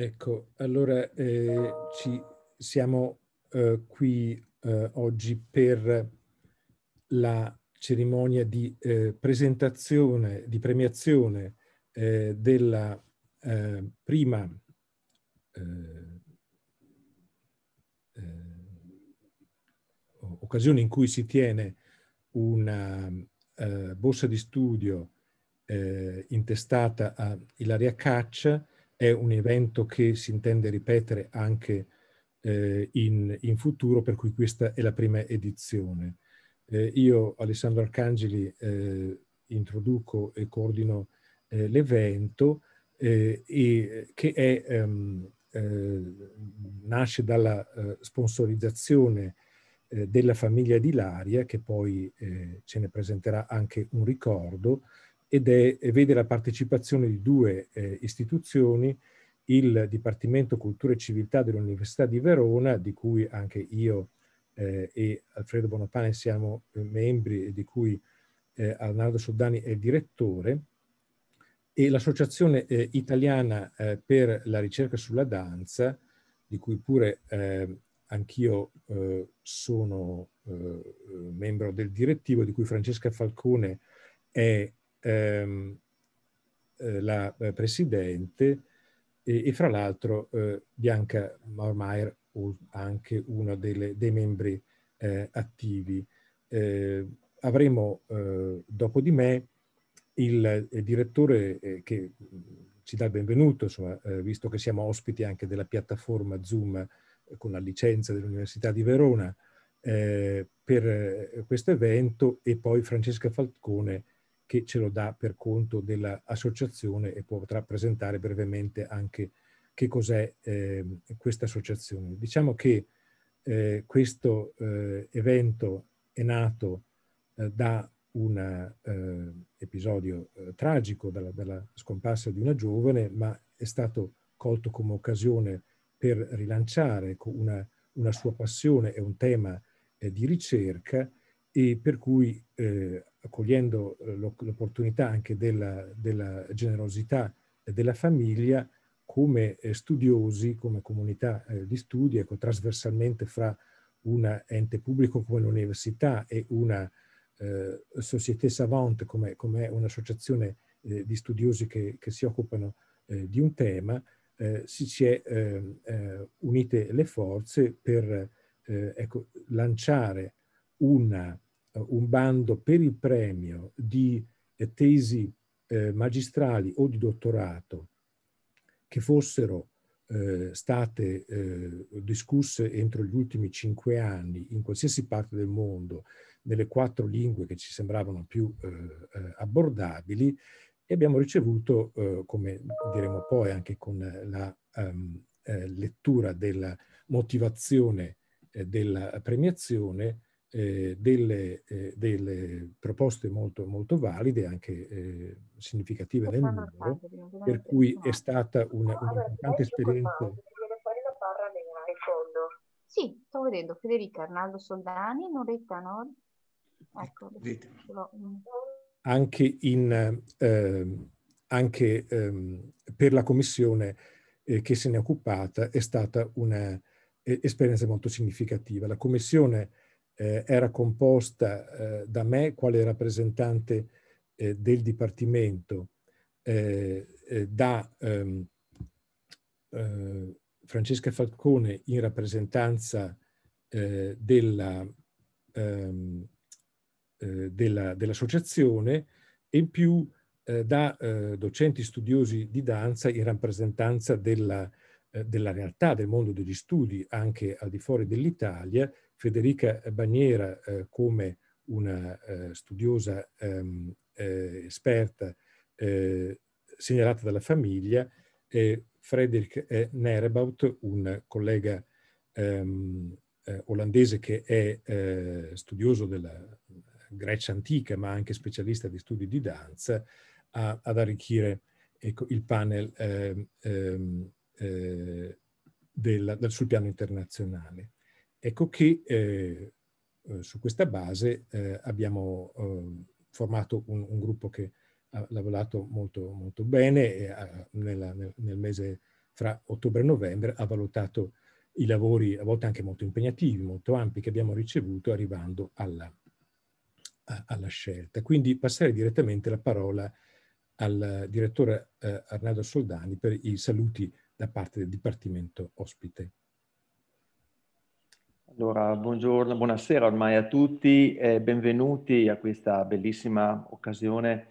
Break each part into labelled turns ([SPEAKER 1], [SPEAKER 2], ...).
[SPEAKER 1] Ecco, allora eh, ci siamo eh, qui eh, oggi per la cerimonia di eh, presentazione, di premiazione eh, della eh, prima occasione in cui si tiene una borsa di studio intestata a Ilaria Caccia è un evento che si intende ripetere anche eh, in, in, futuro, per cui questa è la prima edizione. Eh, io, Alessandro Arcangeli, eh, introduco e coordino eh, l'evento eh, e, che è, ehm, eh, nasce dalla sponsorizzazione della famiglia di Laria, che poi ce ne presenterà anche un ricordo, ed è, vede la partecipazione di due eh, istituzioni, il Dipartimento Cultura e Civiltà dell'Università di Verona, di cui anche io eh, e Alfredo Bonapane siamo eh, membri e di cui eh, Arnaldo Soldani è direttore, e l'Associazione eh, Italiana eh, per la ricerca sulla danza, di cui pure anch'io sono membro del direttivo, di cui Francesca Falcone è ehm, eh, la eh, Presidente e, e fra l'altro eh, Bianca Maurmaier, anche uno delle, dei membri eh, attivi. Eh, avremo eh, dopo di me il, il direttore che mm, ci dà il benvenuto, insomma, visto che siamo ospiti anche della piattaforma Zoom con la licenza dell'Università di Verona per questo evento e poi Francesca Falcone che ce lo dà per conto dell'associazione e potrà presentare brevemente anche che cos'è eh, questa associazione. Diciamo che eh, questo eh, evento è nato eh, da un eh, episodio eh, tragico, dalla, dalla, scomparsa di una giovane, ma è stato colto come occasione per rilanciare una, una sua passione e un tema di ricerca e per cui eh, accogliendo eh, l'opportunità anche della, della, generosità della famiglia, come eh, studiosi, come comunità eh, di studi, ecco, trasversalmente fra un ente pubblico come l'università e una eh, société savante come, come un'associazione eh, di studiosi che, che si occupano eh, di un tema, si, si è ehm, unite le forze per ecco, lanciare una, eh, un bando per il premio di eh, tesi eh, magistrali o di dottorato che fossero state discusse entro gli ultimi cinque anni in qualsiasi parte del mondo nelle quattro lingue che ci sembravano più abbordabili e abbiamo ricevuto, come diremo poi anche con la ehm, lettura della motivazione della premiazione, eh, delle, eh, delle, proposte molto, molto valide, anche eh, significative nel numero, per cui è stata una, un'importante esperienza. fuori
[SPEAKER 2] la barra in fondo.
[SPEAKER 3] Sì, sto vedendo Federica Arnaldo Soldani, Noretta Nord. Ecco, ecco
[SPEAKER 1] anche, in, ehm, anche ehm, per la commissione eh, che se ne è occupata è stata un'esperienza eh, molto significativa. La commissione eh, era composta eh, da me quale rappresentante eh, del Dipartimento, eh, eh, da ehm, eh, Francesca Falcone in rappresentanza della, ehm, della, dell'associazione e in più da docenti studiosi di danza in rappresentanza della, della realtà del mondo degli studi anche al di fuori dell'Italia Federica Bagnera eh, come una eh, studiosa ehm, eh, esperta eh, segnalata dalla famiglia e Frederick eh, Nerebaut, un collega ehm, eh, olandese che è studioso della Grecia antica ma anche specialista di studi di danza, a, ad arricchire ecco, il panel ehm, ehm della, del, sul piano internazionale. Ecco che eh, eh, su questa base eh, abbiamo ehm, formato un, un, gruppo che ha lavorato molto, molto bene e ha, nella, nel, nel, mese fra ottobre e novembre ha valutato i lavori a volte anche molto impegnativi, molto ampi che abbiamo ricevuto arrivando alla, a, alla scelta. Quindi passerei direttamente la parola al direttore eh, Arnaldo Soldani per i saluti da parte del Dipartimento ospite.
[SPEAKER 4] Allora, buongiorno, buonasera ormai a tutti e benvenuti a questa bellissima occasione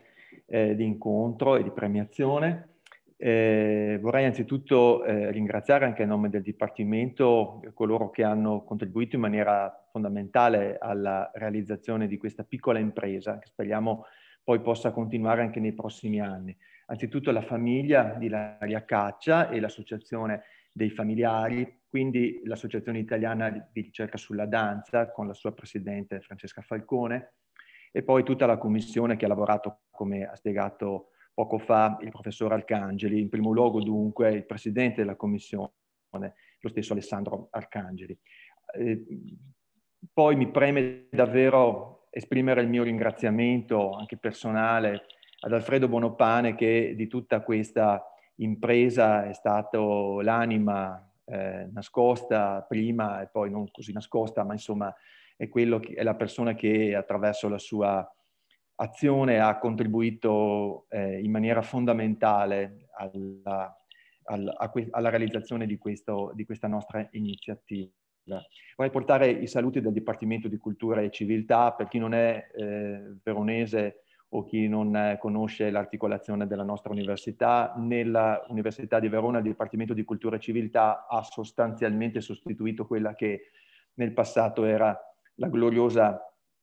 [SPEAKER 4] eh, di incontro e di premiazione. Eh, vorrei anzitutto eh, ringraziare anche a nome del Dipartimento coloro che hanno contribuito in maniera fondamentale alla realizzazione di questa piccola impresa che speriamo poi possa continuare anche nei prossimi anni. Anzitutto la famiglia di Laria Caccia e l'associazione dei familiari, quindi l'Associazione Italiana di Ricerca sulla Danza con la sua presidente Francesca Falcone e poi tutta la commissione che ha lavorato, come ha spiegato poco fa il professor Arcangeli, in primo luogo dunque il presidente della commissione, lo stesso Alessandro Arcangeli. Eh, poi mi preme davvero esprimere il mio ringraziamento anche personale ad Alfredo Bonopane che di tutta questa impresa è stato l'anima eh, nascosta prima e poi non così nascosta, ma insomma è, che, è la persona che attraverso la sua azione ha contribuito eh, in maniera fondamentale alla, alla, alla realizzazione di, questo, di, questa nostra iniziativa. Vorrei portare i saluti del Dipartimento di Cultura e Civiltà, per chi non è eh, veronese o chi non eh, conosce l'articolazione della nostra università, nella Università di Verona il Dipartimento di Cultura e Civiltà ha sostanzialmente sostituito quella che nel passato era la gloriosa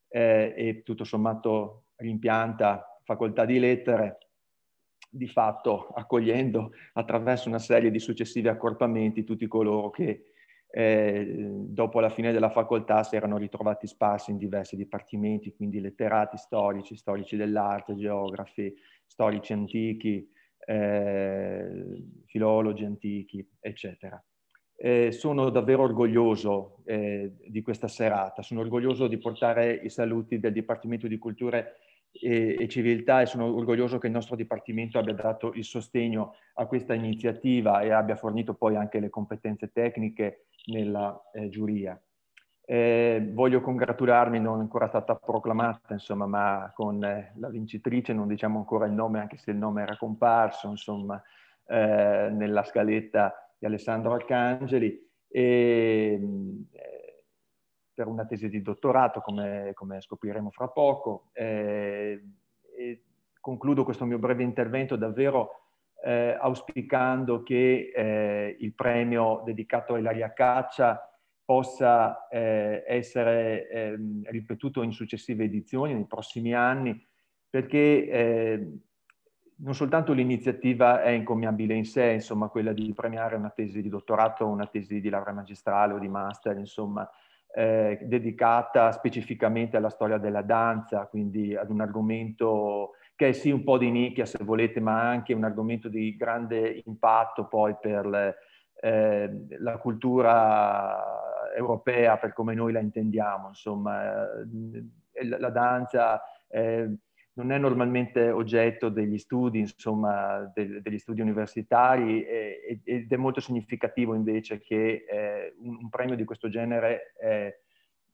[SPEAKER 4] eh, e tutto sommato rimpianta facoltà di lettere, di fatto accogliendo attraverso una serie di successivi accorpamenti tutti coloro che eh, dopo la fine della facoltà si erano ritrovati sparsi in diversi dipartimenti, quindi letterati storici, storici dell'arte, geografi, storici antichi, eh, filologi antichi, eccetera. Eh, sono davvero orgoglioso di questa serata, sono orgoglioso di portare i saluti del Dipartimento di Culture e, e, civiltà e sono orgoglioso che il nostro Dipartimento abbia dato il sostegno a questa iniziativa e abbia fornito poi anche le competenze tecniche nella eh, giuria. Eh, voglio congratularmi, non è ancora stata proclamata, insomma, ma con eh, la vincitrice, non diciamo ancora il nome, anche se il nome era comparso, insomma, eh, nella scaletta di Alessandro Arcangeli, e, eh, per una tesi di dottorato, come, come scopriremo fra poco. concludo questo mio breve intervento davvero eh, auspicando che eh, il premio dedicato a Ilaria Caccia possa eh, essere ehm, ripetuto in successive edizioni, nei prossimi anni, perché ehm, non soltanto l'iniziativa è incommiabile in sé, insomma, quella di premiare una tesi di dottorato, una tesi di laurea magistrale o di master, insomma, eh, dedicata specificamente alla storia della danza, quindi ad un argomento che è sì un po' di nicchia se volete, ma anche un argomento di grande impatto poi per le, eh, la cultura europea, per come noi la intendiamo, insomma, eh, la, la danza... Eh, non è normalmente oggetto degli studi, insomma, de- degli studi universitari eh, ed è molto significativo invece che eh, un, un, premio di questo genere eh,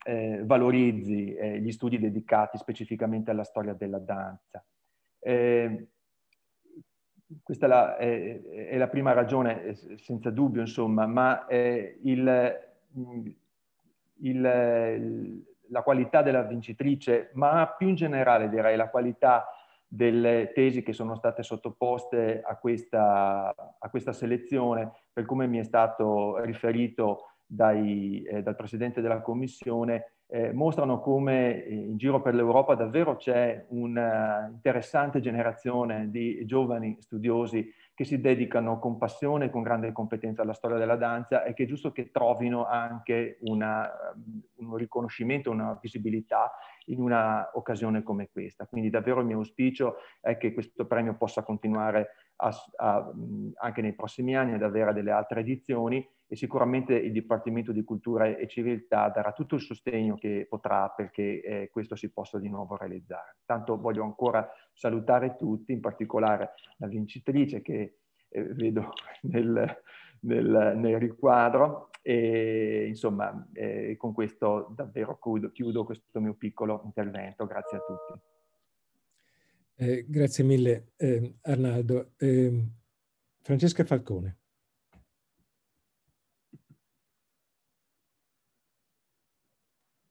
[SPEAKER 4] eh valorizzi eh, gli studi dedicati specificamente alla storia della danza. Eh, questa è la, è, è la, prima ragione, eh, senza dubbio, insomma, ma eh, il, mm, il, la qualità della vincitrice, ma più in generale direi la qualità delle tesi che sono state sottoposte a questa, a questa selezione, per come mi è stato riferito dai, eh, dal Presidente della Commissione, eh, mostrano come in giro per l'Europa davvero c'è un'interessante eh, generazione di giovani studiosi che si dedicano con passione e con grande competenza alla storia della danza e che è giusto che trovino anche una, ehm, un riconoscimento, una visibilità in una occasione come questa. Quindi davvero il mio auspicio è che questo premio possa continuare a, a, anche nei prossimi anni ad avere delle altre edizioni e sicuramente il Dipartimento di Cultura e Civiltà darà tutto il sostegno che potrà perché eh, questo si possa di nuovo realizzare. Tanto voglio ancora salutare tutti, in particolare la vincitrice che eh, vedo nel, nel, nel, riquadro e insomma eh, con questo davvero chiudo, chiudo, questo mio piccolo intervento. Grazie a tutti.
[SPEAKER 1] Eh, grazie mille eh, Arnaldo. Ehm, Francesca Falcone.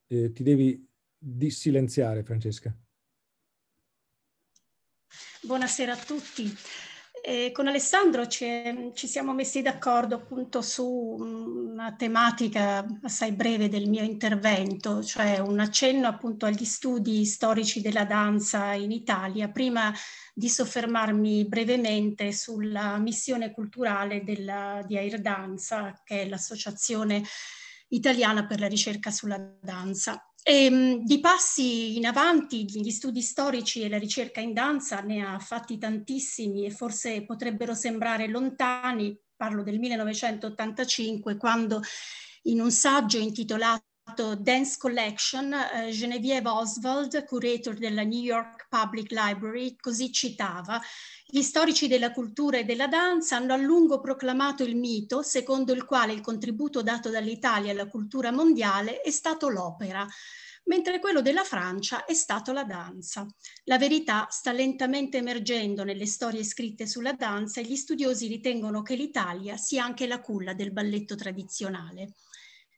[SPEAKER 1] eh, ti devi dissilenziare, Francesca.
[SPEAKER 5] Buonasera a tutti. Eh, con Alessandro ci, ci siamo messi d'accordo appunto su mm, una tematica assai breve del mio intervento, cioè un accenno appunto agli studi storici della danza in Italia, prima di soffermarmi brevemente sulla missione culturale della, di Air Danza, che è l'associazione italiana per la ricerca sulla danza. E, ehm, di passi in avanti, gli studi storici e la ricerca in danza ne ha fatti tantissimi e forse potrebbero sembrare lontani, parlo del 1985, quando in un saggio intitolato Dance Collection, eh, Genevieve Oswald, curator della New York Public Library, così citava, gli storici della cultura e della danza hanno a lungo proclamato il mito secondo il quale il contributo dato dall'Italia alla cultura mondiale è stato l'opera mentre quello della Francia è stato la danza. La verità sta lentamente emergendo nelle storie scritte sulla danza e gli studiosi ritengono che l'Italia sia anche la culla del balletto tradizionale.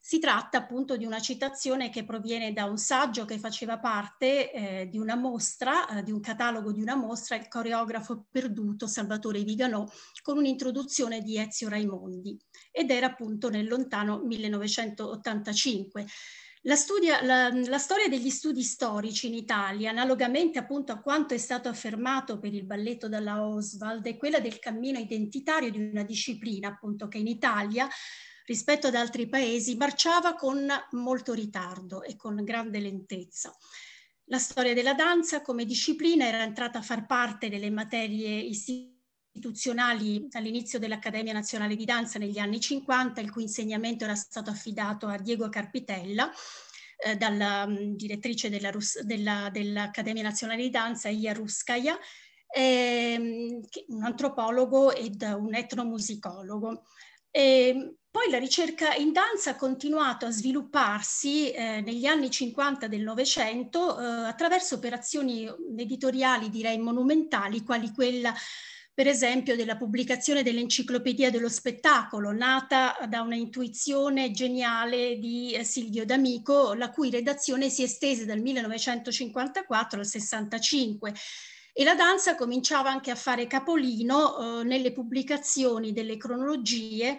[SPEAKER 5] Si tratta appunto di una citazione che proviene da un saggio che faceva parte eh, di una mostra, eh, di un catalogo di una mostra, il coreografo perduto Salvatore Viganò, con un'introduzione di Ezio Raimondi ed era appunto nel lontano 1985. La, studia, la, la, storia degli studi storici in Italia, analogamente appunto a quanto è stato affermato per il balletto dalla Oswald, è quella del cammino identitario di una disciplina appunto che in Italia rispetto ad altri paesi, marciava con molto ritardo e con grande lentezza. La storia della danza come disciplina era entrata a far parte delle materie istituzionali all'inizio dell'Accademia Nazionale di Danza negli anni 50, il cui insegnamento era stato affidato a Diego Carpitella, eh, dalla mh, mm, direttrice dell'Accademia Nazionale di Danza, Ia Ruskaya, eh, un antropologo ed un etnomusicologo. E, ehm, poi la ricerca in danza ha continuato a svilupparsi eh, negli anni 50 del Novecento eh, attraverso operazioni editoriali, direi monumentali, quali quella per esempio della pubblicazione dell'Enciclopedia dello spettacolo, nata da una intuizione geniale di eh, Silvio D'Amico, la cui redazione si estese dal 1954 al 65 e la danza cominciava anche a fare capolino eh, nelle pubblicazioni delle cronologie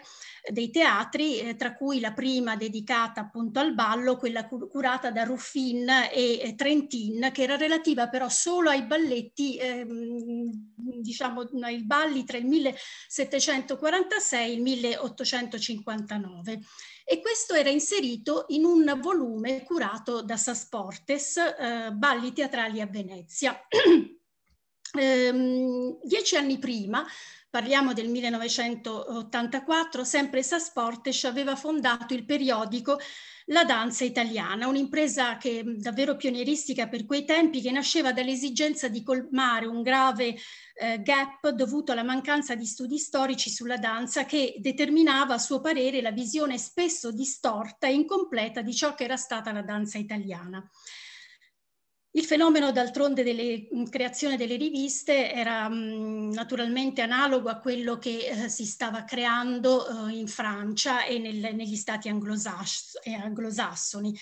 [SPEAKER 5] dei teatri, eh, tra cui la prima dedicata appunto al ballo, quella cur- curata da Ruffin e eh, Trentin, che era relativa però solo ai balletti, ehm, diciamo ai balli tra il 1746 e il 1859 e questo era inserito in un volume curato da Sasportes, eh, Balli teatrali a Venezia. ehm, dieci anni prima Parliamo del 1984, sempre Sasportes aveva fondato il periodico la danza italiana, un'impresa che davvero pionieristica per quei tempi che nasceva dall'esigenza di colmare un grave eh, gap dovuto alla mancanza di studi storici sulla danza che determinava a suo parere la visione spesso distorta e incompleta di ciò che era stata la danza italiana. Il fenomeno d'altronde della creazione delle riviste era mh, naturalmente analogo a quello che eh, si stava creando eh, in Francia e nel, negli stati anglosass eh, anglosassoni.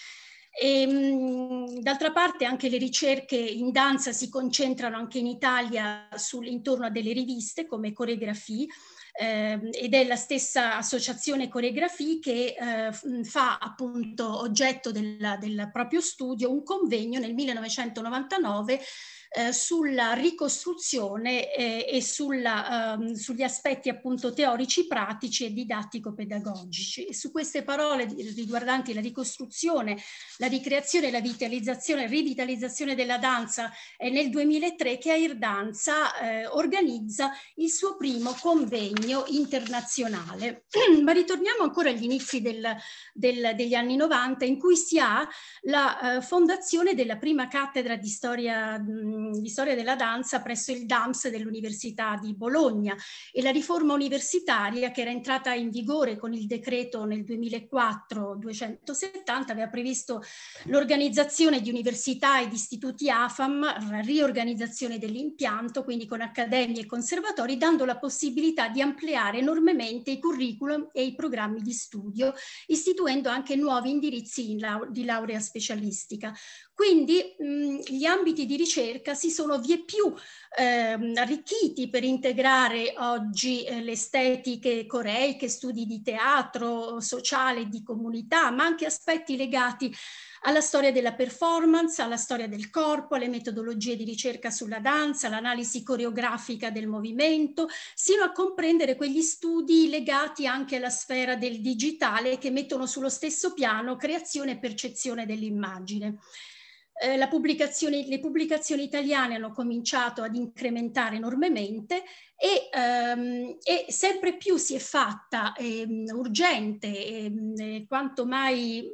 [SPEAKER 5] D'altra parte anche le ricerche in danza si concentrano anche in Italia sul, intorno a delle riviste come coreografie eh, ed è la stessa associazione Coregrafì che eh, mm, fa appunto oggetto della, del proprio studio un convegno nel 1999 eh, sulla ricostruzione eh, e sulla, ehm, sugli aspetti appunto teorici, pratici e didattico-pedagogici. E su queste parole riguardanti la ricostruzione, la ricreazione, la vitalizzazione, rivitalizzazione della danza è nel 2003 che Air Danza eh, organizza il suo primo convegno internazionale. Ma ritorniamo ancora agli inizi del, del, degli anni 90 in cui si ha la eh, fondazione della prima cattedra di storia mh, Mm, di storia della danza presso il DAMS dell'Università di Bologna e la riforma universitaria che era entrata in vigore con il decreto nel 2004-270 aveva previsto l'organizzazione di università e di istituti AFAM, riorganizzazione dell'impianto, quindi con accademie e conservatori, dando la possibilità di ampliare enormemente i curriculum e i programmi di studio, istituendo anche nuovi indirizzi in lau- di laurea specialistica. Quindi mh, mm, gli ambiti di ricerca si sono vie più ehm, arricchiti per integrare oggi eh, le estetiche coreiche, studi di teatro, sociale, di comunità, ma anche aspetti legati alla storia della performance, alla storia del corpo, alle metodologie di ricerca sulla danza, all'analisi coreografica del movimento, sino a comprendere quegli studi legati anche alla sfera del digitale che mettono sullo stesso piano creazione e percezione dell'immagine eh, pubblicazione, le pubblicazioni italiane hanno cominciato ad incrementare enormemente e, ehm, e sempre più si è fatta ehm, urgente, ehm, eh, quanto mai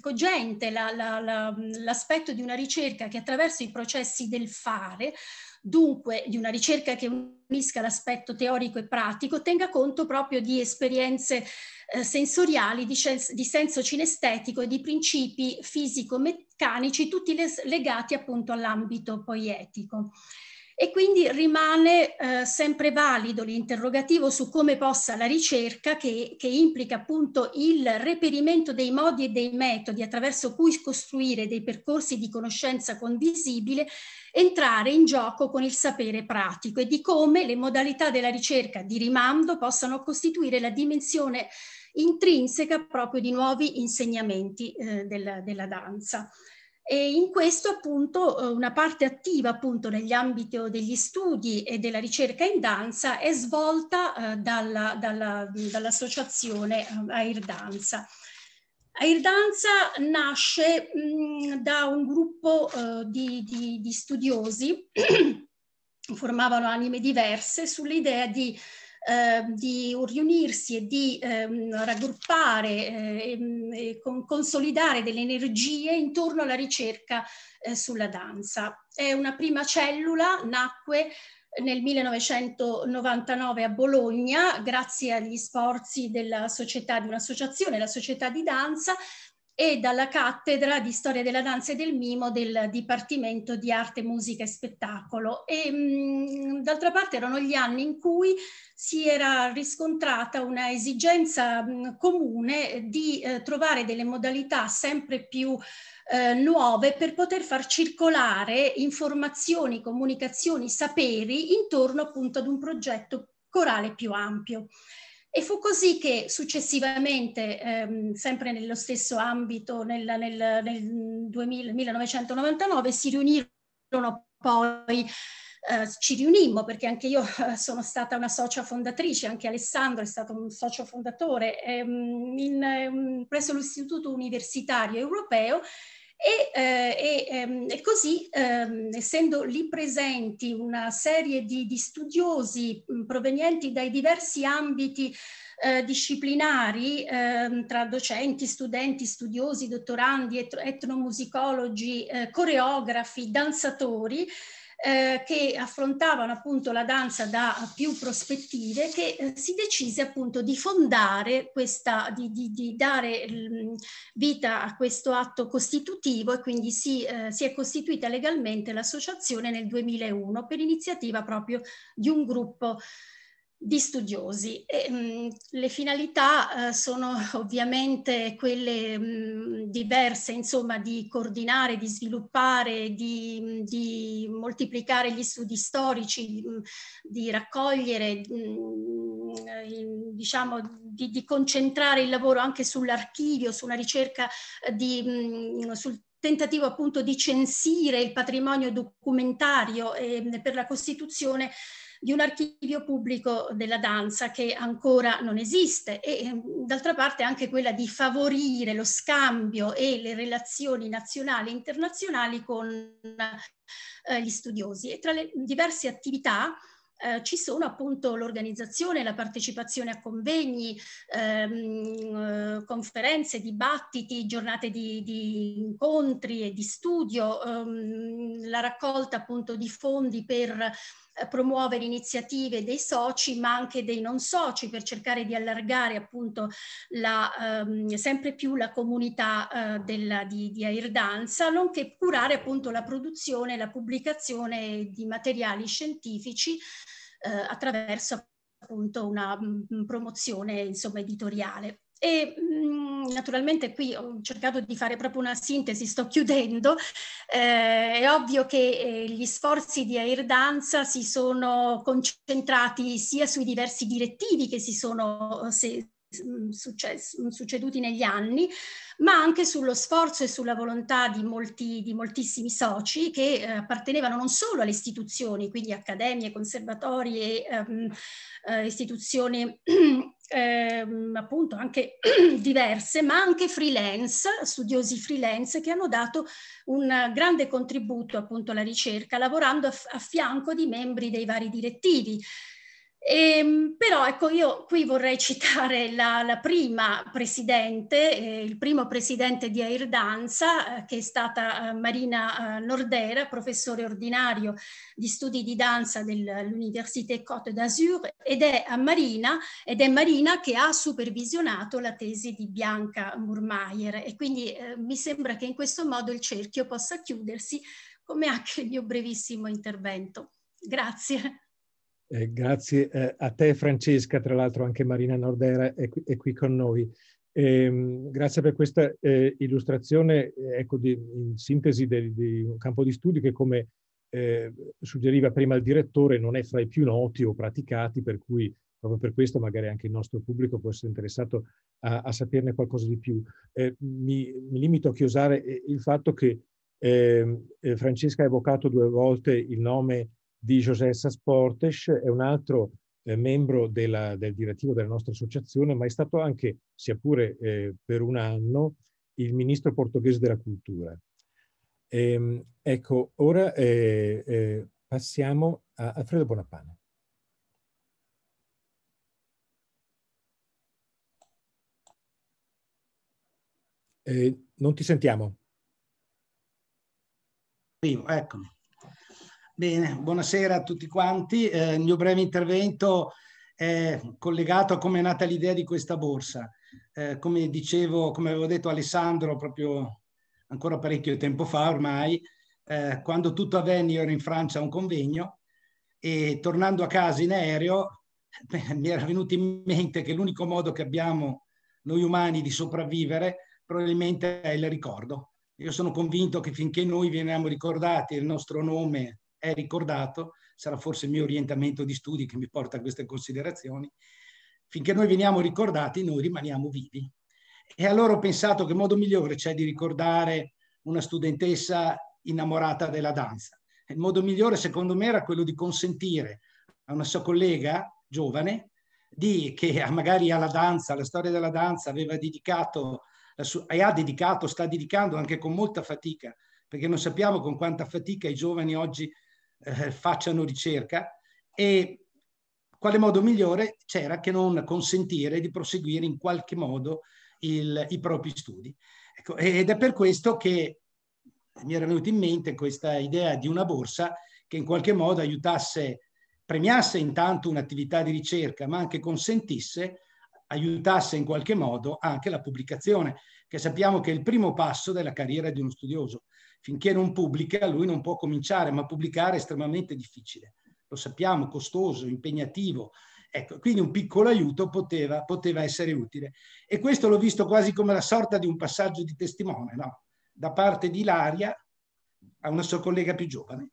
[SPEAKER 5] cogente la, la, la, l'aspetto di una ricerca che attraverso i processi del fare, dunque di una ricerca che unisca l'aspetto teorico e pratico, tenga conto proprio di esperienze eh, sensoriali, di, scienz- di senso cinestetico e di principi fisico-meccanici, tutti les- legati appunto all'ambito poietico e quindi rimane eh, sempre valido l'interrogativo su come possa la ricerca, che, che, implica appunto il reperimento dei modi e dei metodi attraverso cui costruire dei percorsi di conoscenza condivisibile, entrare in gioco con il sapere pratico e di come le modalità della ricerca di rimando possano costituire la dimensione intrinseca proprio di nuovi insegnamenti eh, della, della danza. E in questo appunto eh, una parte attiva appunto ambiti degli studi e della ricerca in danza è svolta eh, dalla, dalla, dall'associazione eh, Air Danza. Air Danza nasce mh, mm, da un gruppo eh, di, di, di, studiosi, formavano anime diverse, sull'idea di Ehm, di riunirsi e di ehm, raggruppare eh, e con, consolidare delle energie intorno alla ricerca eh, sulla danza. È una prima cellula, nacque nel 1999 a Bologna, grazie agli sforzi della società, di un'associazione, la Società di Danza, e dalla cattedra di storia della danza e del mimo del Dipartimento di Arte, Musica e Spettacolo. E, mm, d'altra parte erano gli anni in cui si era riscontrata una esigenza mm, comune di eh, trovare delle modalità sempre più eh, nuove per poter far circolare informazioni, comunicazioni, saperi intorno appunto ad un progetto corale più ampio. E fu così che successivamente, ehm, sempre nello stesso ambito, nel, nel, nel 2000, 1999, si riunirono poi Uh, ci riunimmo perché anche io uh, sono stata una socia fondatrice, anche Alessandro è stato un socio fondatore ehm, in, ehm, presso l'Istituto Universitario Europeo e, eh, e, ehm, e così, ehm, essendo lì presenti una serie di, di studiosi mm, provenienti dai diversi ambiti eh, disciplinari ehm, tra docenti, studenti, studiosi, dottorandi, et- etnomusicologi, eh, coreografi, danzatori, eh, che affrontavano appunto la danza da più prospettive, che eh, si decise appunto di fondare questa, di, di, di dare mh, mm, vita a questo atto costitutivo e quindi si, eh, si è costituita legalmente l'associazione nel 2001 per iniziativa proprio di un gruppo di studiosi. E, mh, mm, le finalità eh, sono ovviamente quelle mh, mm, diverse, insomma, di coordinare, di sviluppare, di, mh, mm, di moltiplicare gli studi storici, di raccogliere, diciamo, di, di, concentrare il lavoro anche sull'archivio, sulla ricerca eh, di, sul tentativo appunto di censire il patrimonio documentario eh, per la Costituzione di un archivio pubblico della danza che ancora non esiste e ehm, d'altra parte anche quella di favorire lo scambio e le relazioni nazionali e internazionali con eh, gli studiosi. E tra le diverse attività eh, ci sono appunto l'organizzazione, la partecipazione a convegni, ehm, eh, conferenze, dibattiti, giornate di, di, incontri e di studio, ehm, la raccolta appunto di fondi per eh, promuovere iniziative dei soci ma anche dei non soci per cercare di allargare appunto la, ehm, sempre più la comunità eh, della, di, di Airdanza, nonché curare appunto la produzione e la pubblicazione di materiali scientifici eh, attraverso appunto una mh, mm, promozione insomma editoriale. E, mh, mm, naturalmente qui ho cercato di fare proprio una sintesi, sto chiudendo. Eh, è ovvio che eh, gli sforzi di Air Danza si sono concentrati sia sui diversi direttivi che si sono eh, se, mm, Successo, mm, succeduti negli anni, ma anche sullo sforzo e sulla volontà di, molti, di moltissimi soci che eh, appartenevano non solo alle istituzioni, quindi accademie, conservatori e ehm, eh, istituzioni ehm, appunto anche diverse, ma anche freelance, studiosi freelance che hanno dato un grande contributo appunto alla ricerca, lavorando a, a fianco di membri dei vari direttivi. E, ehm, però ecco, io qui vorrei citare la, la prima presidente, eh, il primo presidente di Air Danza, eh, che è stata eh, Marina Nordera, eh, professore ordinario di studi di danza dell'Université Côte d'Azur, ed è Marina, ed è Marina che ha supervisionato la tesi di Bianca Murmayer. E quindi eh, mi sembra che in questo modo il cerchio possa chiudersi, come anche il mio brevissimo intervento. Grazie.
[SPEAKER 1] Eh, grazie eh, a te Francesca, tra l'altro anche Marina Nordera è qui, è qui con noi. Eh, grazie per questa eh, illustrazione, eh, ecco, di, in sintesi del, di un campo di studio che come eh, suggeriva prima il direttore non è fra i più noti o praticati, per cui proprio per questo magari anche il nostro pubblico può essere interessato a, a saperne qualcosa di più. Mi, mi, limito a chiosare il fatto che ehm, Francesca ha evocato due volte il nome di José Sasportes, è un altro eh, membro della, del direttivo della nostra associazione, ma è stato anche, sia pure eh, per un anno, il ministro portoghese della cultura. Ehm, ecco, ora eh, eh passiamo a Alfredo Bonapane. Eh, non ti
[SPEAKER 6] sentiamo. Io, eccomi. Bene, buonasera a tutti quanti. Eh, il mio breve intervento è collegato a come è nata l'idea di questa borsa. Eh, come dicevo, come avevo detto Alessandro proprio ancora parecchio tempo fa ormai, eh, quando tutto avvenne io ero in Francia a un convegno e tornando a casa in aereo beh, mi era venuto in mente che l'unico modo che abbiamo noi umani di sopravvivere probabilmente è il ricordo. Io sono convinto che finché noi veniamo ricordati il nostro nome, è ricordato, sarà forse il mio orientamento di studi che mi porta a queste considerazioni, finché noi veniamo ricordati noi rimaniamo vivi. E allora ho pensato che modo migliore c'è di ricordare una studentessa innamorata della danza. Il modo migliore secondo me era quello di consentire a una sua collega giovane di, che eh, magari alla danza, alla storia della danza aveva dedicato la sua, e ha dedicato, sta dedicando anche con molta fatica, perché non sappiamo con quanta fatica i giovani oggi eh, facciano ricerca e quale modo migliore c'era che non consentire di proseguire in qualche modo il, i propri studi. Ecco, ed è per questo che mi era venuta in mente questa idea di una borsa che in qualche modo aiutasse, premiasse intanto un'attività di ricerca, ma anche consentisse, aiutasse in qualche modo anche la pubblicazione, che sappiamo che è il primo passo della carriera di uno studioso finché non pubblica lui non può cominciare, ma pubblicare è estremamente difficile. Lo sappiamo, costoso, impegnativo. Ecco, quindi un piccolo aiuto poteva, poteva essere utile. E questo l'ho visto quasi come la sorta di un passaggio di testimone, no? Da parte di Ilaria a una sua collega più giovane.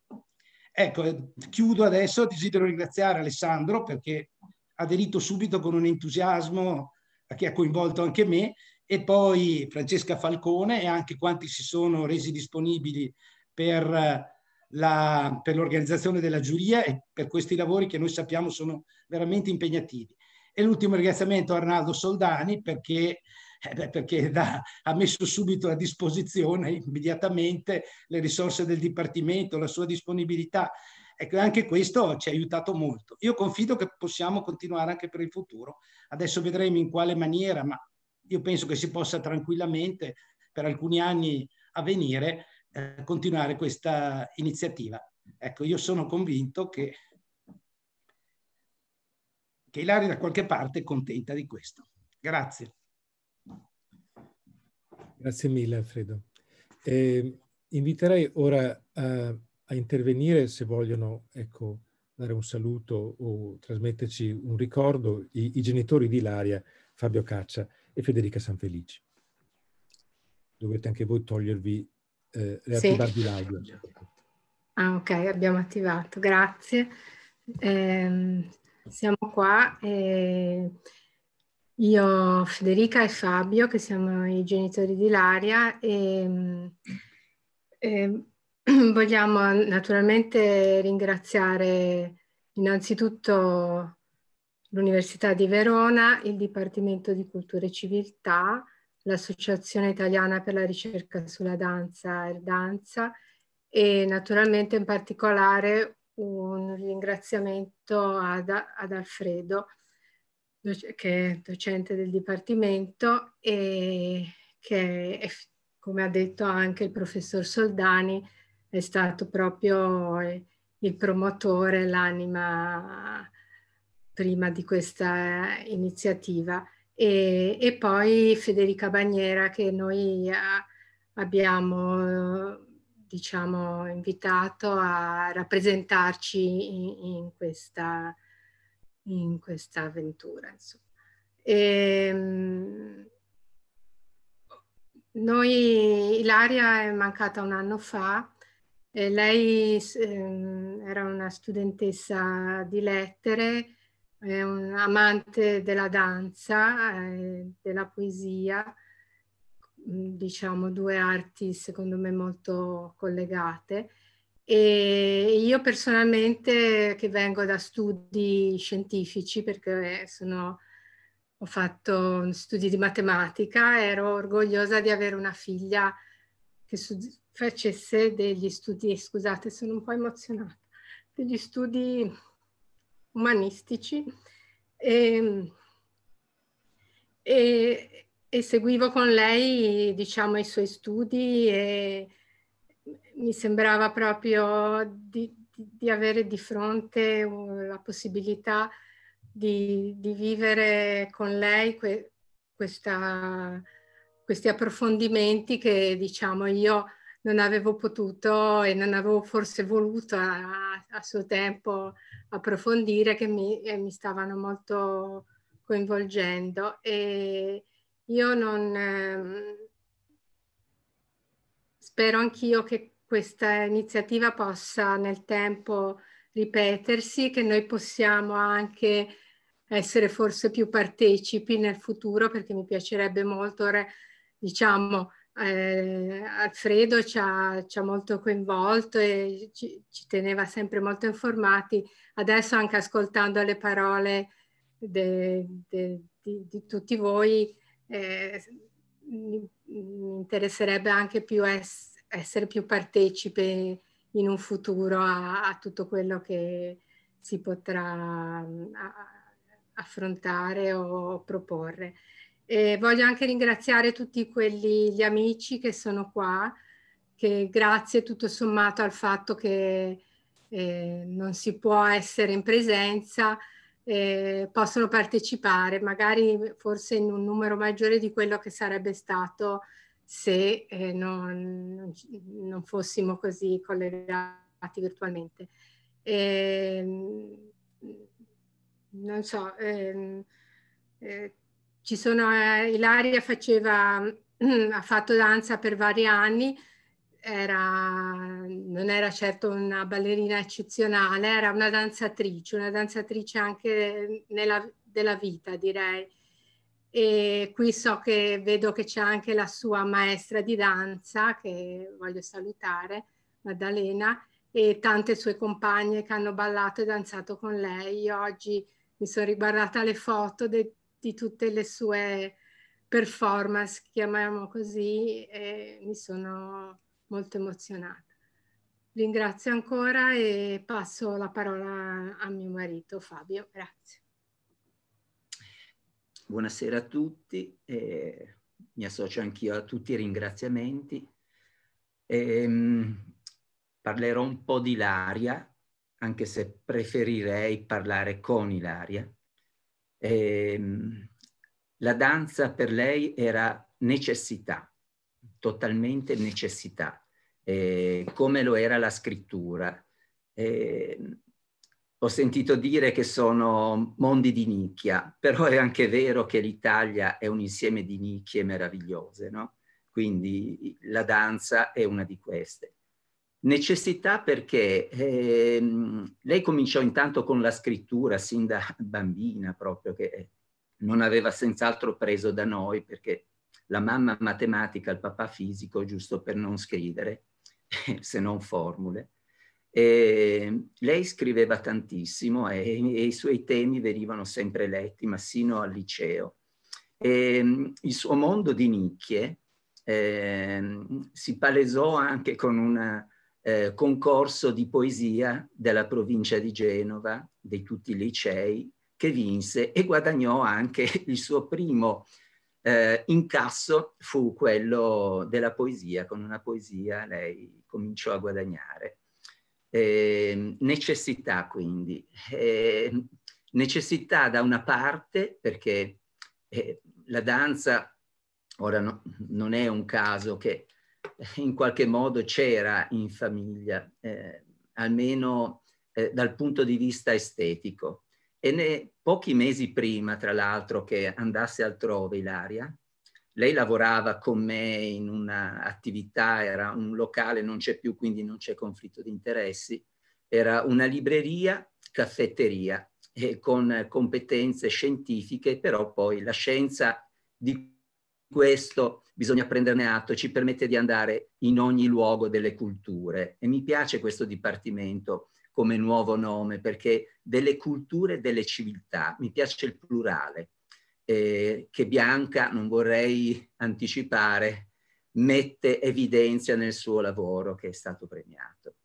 [SPEAKER 6] Ecco, eh, chiudo adesso, desidero ringraziare Alessandro perché ha aderito subito con un entusiasmo che ha coinvolto anche me e poi Francesca Falcone e anche quanti si sono resi disponibili per, eh, la, per l'organizzazione della giuria e per questi lavori che noi sappiamo sono veramente impegnativi. E l'ultimo ringraziamento a Arnaldo Soldani perché, eh beh, perché da, ha messo subito a disposizione immediatamente le risorse del Dipartimento, la sua disponibilità. Ecco, anche questo ci ha aiutato molto. Io confido che possiamo continuare anche per il futuro. Adesso vedremo in quale maniera, ma io penso che si possa tranquillamente per alcuni anni a venire eh, continuare questa iniziativa. Ecco, io sono convinto che, che Ilaria da qualche parte è contenta di questo. Grazie.
[SPEAKER 1] Grazie mille Alfredo. Eh, inviterei ora a, a, intervenire se vogliono ecco, dare un saluto o trasmetterci un ricordo i, i genitori di Ilaria, Fabio Caccia e Federica Sanfelici. Dovete anche voi togliervi, eh, riattivarvi sì. l'audio.
[SPEAKER 3] Ah ok, abbiamo attivato, grazie. Eh, siamo qua, eh, io, Federica e Fabio, che siamo i genitori di Laria, e, e ehm, vogliamo naturalmente ringraziare innanzitutto l'Università di Verona, il Dipartimento di Cultura e Civiltà, l'Associazione Italiana per la ricerca sulla danza e danza e naturalmente in particolare un ringraziamento ad, ad Alfredo che è docente del Dipartimento e che è, come ha detto anche il professor Soldani è stato proprio il promotore, l'anima prima di questa iniziativa e, e poi Federica Bagnera che noi eh, abbiamo diciamo, invitato a rappresentarci in, in, questa, in questa, avventura. E, ehm, noi, Ilaria è mancata un anno fa, lei ehm, era una studentessa di lettere è un amante della danza, eh, della poesia, mm, diciamo due arti secondo me molto collegate. E io personalmente che vengo da studi scientifici perché sono, ho fatto studi di matematica, ero orgogliosa di avere una figlia che facesse degli studi, scusate sono un po' emozionata, degli studi umanistici e, ehm, e, e, seguivo con lei diciamo i suoi studi e mi sembrava proprio di, di avere di fronte la possibilità di, di vivere con lei que, questa, questi approfondimenti che diciamo io non avevo potuto e non avevo forse voluto a, a suo tempo approfondire che mi, eh, mi stavano molto coinvolgendo e io non eh, spero anch'io che questa iniziativa possa nel tempo ripetersi, che noi possiamo anche essere forse più partecipi nel futuro perché mi piacerebbe molto diciamo eh, Alfredo ci ha, ci ha, molto coinvolto e ci, ci, teneva sempre molto informati. Adesso anche ascoltando le parole de, de, di, di, tutti voi, eh, mi, interesserebbe anche più es, essere più partecipe in un futuro a, a tutto quello che si potrà mm, a, affrontare o proporre. E voglio anche ringraziare tutti quelli, gli amici che sono qua, che grazie tutto sommato al fatto che eh, non si può essere in presenza, eh, possono partecipare, magari forse in un numero maggiore di quello che sarebbe stato se eh, non, non, fossimo così collegati virtualmente. Ehm, non so, ehm, eh, ci sono, eh, Ilaria faceva, ha fatto danza per vari anni, era, non era certo una ballerina eccezionale, era una danzatrice, una danzatrice anche nella, della vita direi. E qui so che vedo che c'è anche la sua maestra di danza, che voglio salutare, Maddalena, e tante sue compagne che hanno ballato e danzato con lei. Io oggi mi sono riguardata le foto de, di tutte le sue performance, chiamiamo così, e mi sono molto emozionata. Ringrazio ancora e passo la parola a mio marito Fabio, grazie.
[SPEAKER 2] Buonasera a tutti, eh, mi associo anch'io a tutti i ringraziamenti. Eh, parlerò un po' di Ilaria, anche se preferirei parlare con Ilaria eh, la danza per lei era necessità, totalmente necessità, eh, come lo era la scrittura. Eh, ho sentito dire che sono mondi di nicchia, però è anche vero che l'Italia è un insieme di nicchie meravigliose, no? Quindi la danza è una di queste. Necessità perché ehm, lei cominciò intanto con la scrittura sin da bambina proprio, che eh, non aveva senz'altro preso da noi perché la mamma matematica, il papà fisico, giusto per non scrivere, se non formule. E ehm, lei scriveva tantissimo e, e, i suoi temi venivano sempre letti, ma sino al liceo. E, ehm, il suo mondo di nicchie eh, si palesò anche con una eh, concorso di poesia della provincia di Genova, di tutti i licei, che vinse e guadagnò anche il suo primo eh, incasso, fu quello della poesia. Con una poesia lei cominciò a guadagnare. Eh, necessità quindi, ehm, necessità da una parte perché eh, la danza, ora no, non è un caso che eh, in qualche modo c'era in famiglia, eh, almeno eh, dal punto di vista estetico. E ne, pochi mesi prima, tra l'altro, che andasse altrove Ilaria, lei lavorava con me in un'attività, era un locale, non c'è più, quindi non c'è conflitto di interessi, era una libreria, caffetteria, e eh, con competenze scientifiche, però poi la scienza di questo bisogna prenderne atto e ci permette di andare in ogni luogo delle culture. E mi piace questo dipartimento come nuovo nome perché delle culture e delle civiltà, mi piace il plurale, eh, che Bianca, non vorrei anticipare, mette evidenza nel suo lavoro che è stato premiato.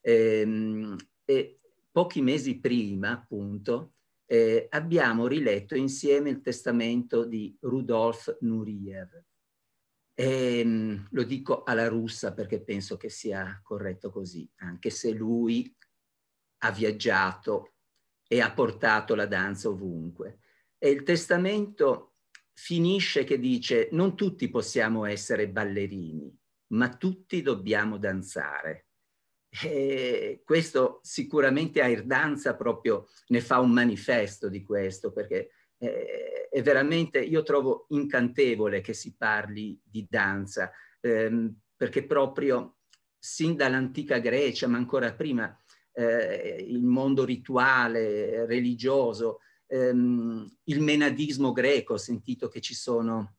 [SPEAKER 2] E, ehm, e pochi mesi prima, appunto, eh, abbiamo riletto insieme il testamento di Rudolf Nurier, e, ehm, lo dico alla russa perché penso che sia corretto così, anche se lui ha viaggiato e ha portato la danza ovunque. E il testamento finisce che dice non tutti possiamo essere ballerini, ma tutti dobbiamo danzare. E questo sicuramente a Irdanza proprio ne fa un manifesto di questo, perché eh, è veramente, io trovo incantevole che si parli di danza, ehm, perché proprio sin dall'antica Grecia, ma ancora prima, eh, il mondo rituale, religioso, ehm, il menadismo greco, ho sentito che ci sono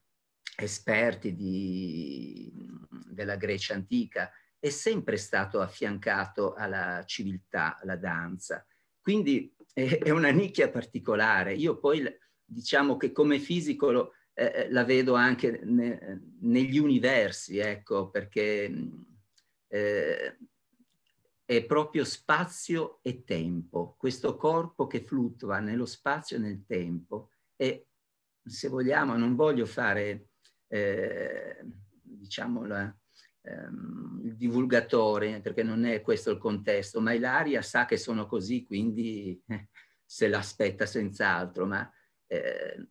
[SPEAKER 2] esperti di, della Grecia antica, è sempre stato affiancato alla civiltà, alla danza. Quindi è, è una nicchia particolare. Io poi diciamo che come fisico lo, eh, eh la vedo anche ne, eh, negli universi, ecco, perché mm, eh, è proprio spazio e tempo, questo corpo che fluttua nello spazio e nel tempo. E se vogliamo, non voglio fare, eh, diciamo, la, ehm, il divulgatore, perché non è questo il contesto, ma Ilaria sa che sono così, quindi eh, se l'aspetta senz'altro, ma eh,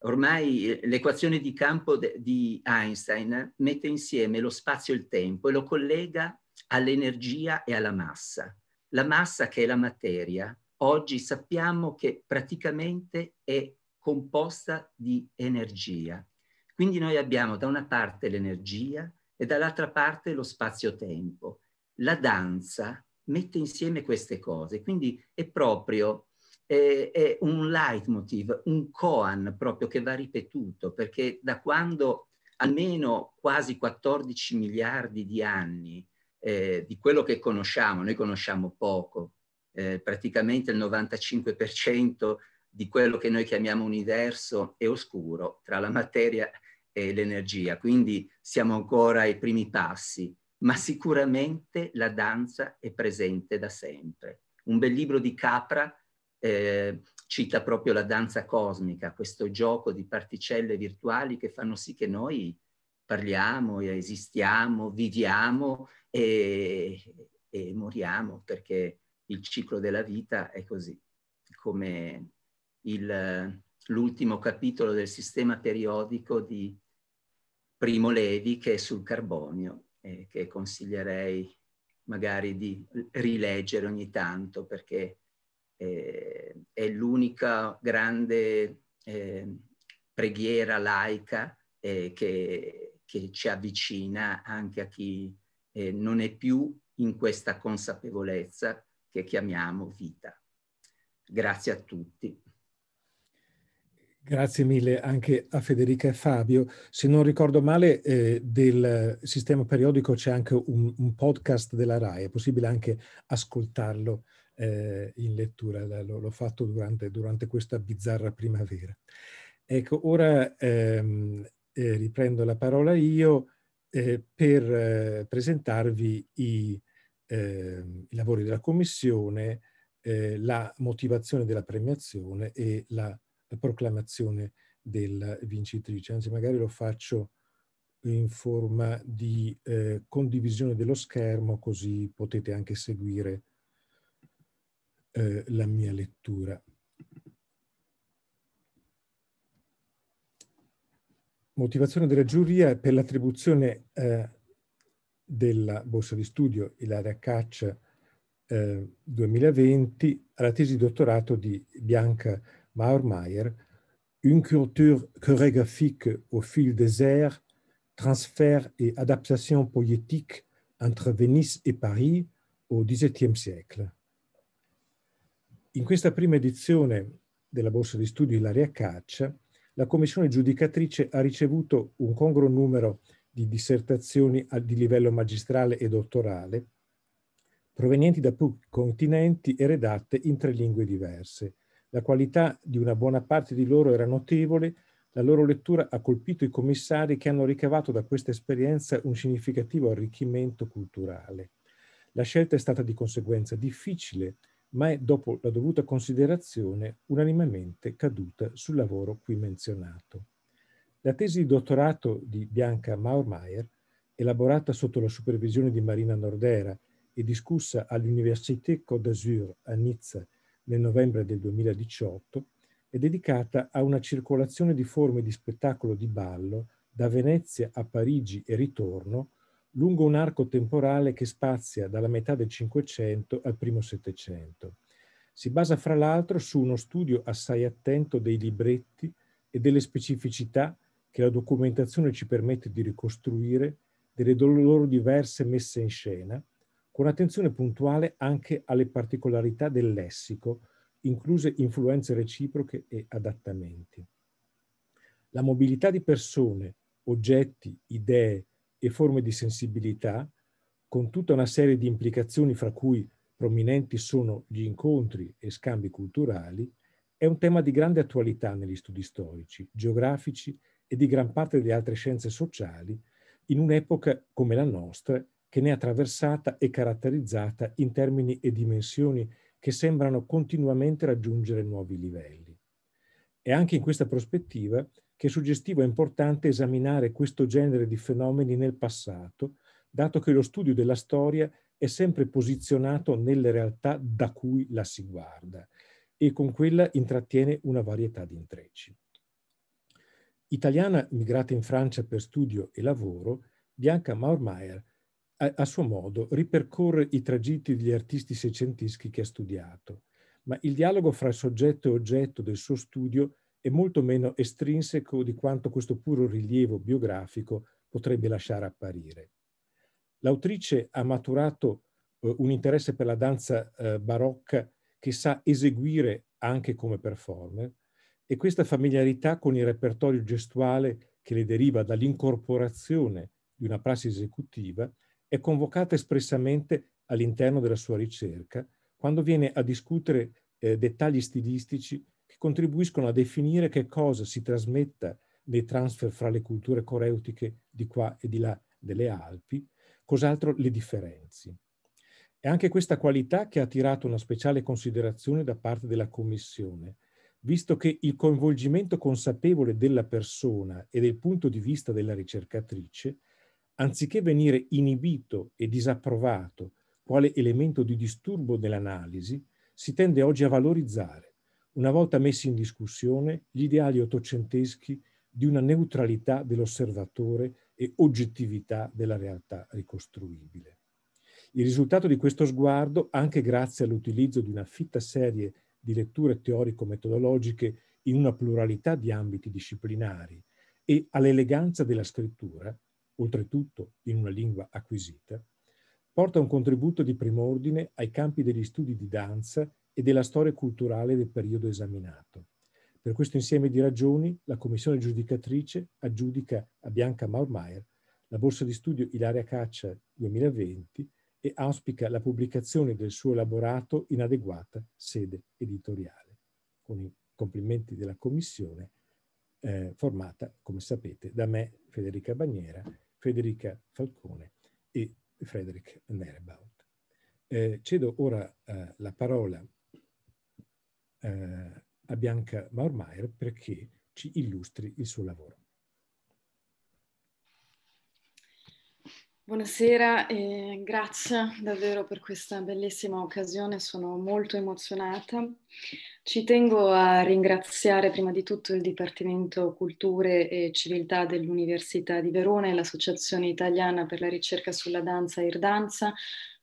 [SPEAKER 2] ormai eh, l'equazione di campo di Einstein mette insieme lo spazio e il tempo e lo collega all'energia e alla massa. La massa che è la materia, oggi sappiamo che praticamente è composta di energia. Quindi noi abbiamo da una parte l'energia e dall'altra parte lo spazio-tempo. La danza mette insieme queste cose, quindi è proprio eh, è un leitmotiv, un koan proprio che va ripetuto, perché da quando almeno quasi 14 miliardi di anni eh, di quello che conosciamo, noi conosciamo poco, eh, praticamente il 95% di quello che noi chiamiamo universo è oscuro tra la materia e l'energia, quindi siamo ancora ai primi passi, ma sicuramente la danza è presente da sempre. Un bel libro di Capra eh, cita proprio la danza cosmica, questo gioco di particelle virtuali che fanno sì che noi parliamo, esistiamo, viviamo e, e moriamo, perché il ciclo della vita è così, come l'ultimo capitolo del sistema periodico di Primo Levi che è sul carbonio, eh, che consiglierei magari di rileggere ogni tanto perché eh, è l'unica grande eh, preghiera laica eh, che, che, ci avvicina anche a chi eh, non è più in questa consapevolezza che chiamiamo vita. Grazie a tutti.
[SPEAKER 1] Grazie mille anche a Federica e Fabio. Se non ricordo male, eh, del sistema periodico c'è anche un, un, podcast della RAI, è possibile anche ascoltarlo eh, in lettura, l'ho fatto durante, durante, questa bizzarra primavera. Ecco, ora ehm, eh, riprendo la parola io eh, per eh, presentarvi i, ehm, i, lavori della Commissione, eh, la motivazione della premiazione e la, proclamazione della vincitrice. Anzi, magari lo faccio in forma di eh, condivisione dello schermo, così potete anche seguire eh, la mia lettura. Motivazione della giuria per l'attribuzione eh, della borsa di studio Ilaria Caccia eh, 2020 alla tesi di dottorato di Bianca Maurmeier Une culture chorégraphique au fil des airs, transfert et adaptation poétique entre Venise et Paris au XVIIe siècle. In questa prima edizione della borsa di studio Ilaria Caccia, la commissione giudicatrice ha ricevuto un congruo numero di dissertazioni di livello magistrale e dottorale provenienti da più continenti e redatte in tre lingue diverse. La qualità di una buona parte di loro era notevole, la loro lettura ha colpito i commissari che hanno ricavato da questa esperienza un significativo arricchimento culturale. La scelta è stata di conseguenza difficile, ma è dopo la dovuta considerazione unanimemente caduta sul lavoro qui menzionato. La tesi di dottorato di Bianca Maurmeier, elaborata sotto la supervisione di Marina Nordera e discussa all'Université Côte d'Azur a Nizza nel novembre del 2018, è dedicata a una circolazione di forme di spettacolo di ballo da Venezia a Parigi e ritorno lungo un arco temporale che spazia dalla metà del Cinquecento al primo Settecento. Si basa fra l'altro su uno studio assai attento dei libretti e delle specificità che la documentazione ci permette di ricostruire delle loro diverse messe in scena, con attenzione puntuale anche alle particolarità del lessico, incluse influenze reciproche e adattamenti. La mobilità di persone, oggetti, idee e forme di sensibilità, con tutta una serie di implicazioni fra cui prominenti sono gli incontri e scambi culturali, è un tema di grande attualità negli studi storici, geografici e di gran parte delle altre scienze sociali, in un'epoca come la nostra, che ne è attraversata e caratterizzata in termini e dimensioni che sembrano continuamente raggiungere nuovi livelli. È anche in questa prospettiva che è suggestivo e importante esaminare questo genere di fenomeni nel passato, dato che lo studio della storia è sempre posizionato nelle realtà da cui la si guarda e con quella intrattiene una varietà di intrecci. Italiana migrata in Francia per studio e lavoro, Bianca Maurmeier a, a suo modo ripercorre i tragitti degli artisti seicenteschi che ha studiato, ma il dialogo fra soggetto e oggetto del suo studio è molto meno estrinseco di quanto questo puro rilievo biografico potrebbe lasciare apparire. L'autrice ha maturato eh, un interesse per la danza eh, barocca che sa eseguire anche come performer e questa familiarità con il repertorio gestuale che le deriva dall'incorporazione di una prassi esecutiva è convocata espressamente all'interno della sua ricerca quando viene a discutere eh, dettagli stilistici contribuiscono a definire che cosa si trasmetta nei transfer fra le culture coreutiche di qua e di là delle Alpi, cos'altro le differenzi. È anche questa qualità che ha attirato una speciale considerazione da parte della Commissione, visto che il coinvolgimento consapevole della persona e del punto di vista della ricercatrice, anziché venire inibito e disapprovato quale elemento di disturbo dell'analisi, si tende oggi a valorizzare una volta messi in discussione gli ideali ottocenteschi di una neutralità dell'osservatore e oggettività della realtà ricostruibile. Il risultato di questo sguardo, anche grazie all'utilizzo di una fitta serie di letture teorico-metodologiche in una pluralità di ambiti disciplinari e all'eleganza della scrittura, oltretutto in una lingua acquisita, porta un contributo di prim'ordine ai campi degli studi di danza e della storia culturale del periodo esaminato. Per questo insieme di ragioni, la commissione giudicatrice aggiudica a Bianca Maurmaier la borsa di studio Ilaria Caccia 2020 e auspica la pubblicazione del suo elaborato in adeguata sede editoriale, con i complimenti della commissione eh, formata, come sapete, da me, Federica Bagnera, Federica Falcone e Frederick Nerebaut. Eh, cedo ora eh, la parola eh, a Bianca Maurmaier perché ci illustri il suo lavoro.
[SPEAKER 7] Buonasera e grazie davvero per questa bellissima occasione, sono molto emozionata. Ci tengo a ringraziare prima di tutto il Dipartimento Culture e Civiltà dell'Università di Verona e l'Associazione Italiana per la ricerca sulla danza e Irdanza,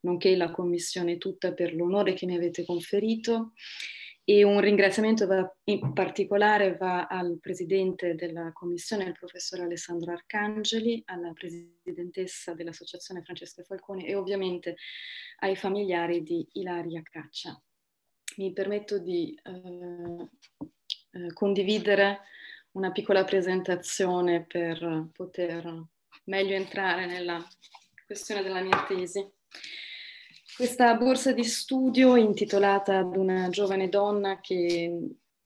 [SPEAKER 7] nonché la Commissione tutta per l'onore che mi avete conferito. E un ringraziamento va, in particolare va al presidente della commissione, il professor Alessandro Arcangeli, alla presidentessa dell'associazione Francesca Falcone e ovviamente ai familiari di Ilaria Caccia. Mi permetto di eh, eh condividere una piccola presentazione per poter meglio entrare nella questione della mia tesi. Questa borsa di studio intitolata ad una giovane donna che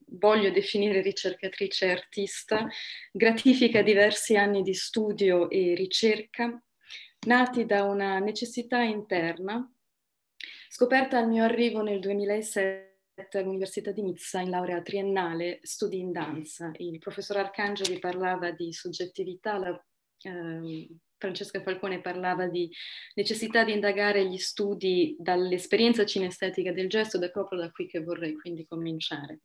[SPEAKER 7] voglio definire ricercatrice e artista, gratifica diversi anni di studio e ricerca, nati da una necessità interna, scoperta al mio arrivo nel 2007 all'Università di Nizza in laurea triennale studi in danza. Il professor Arcangeli parlava di soggettività, la, eh, Francesca Falcone parlava di necessità di indagare gli studi dall'esperienza cinestetica del gesto ed è proprio da qui che vorrei quindi cominciare.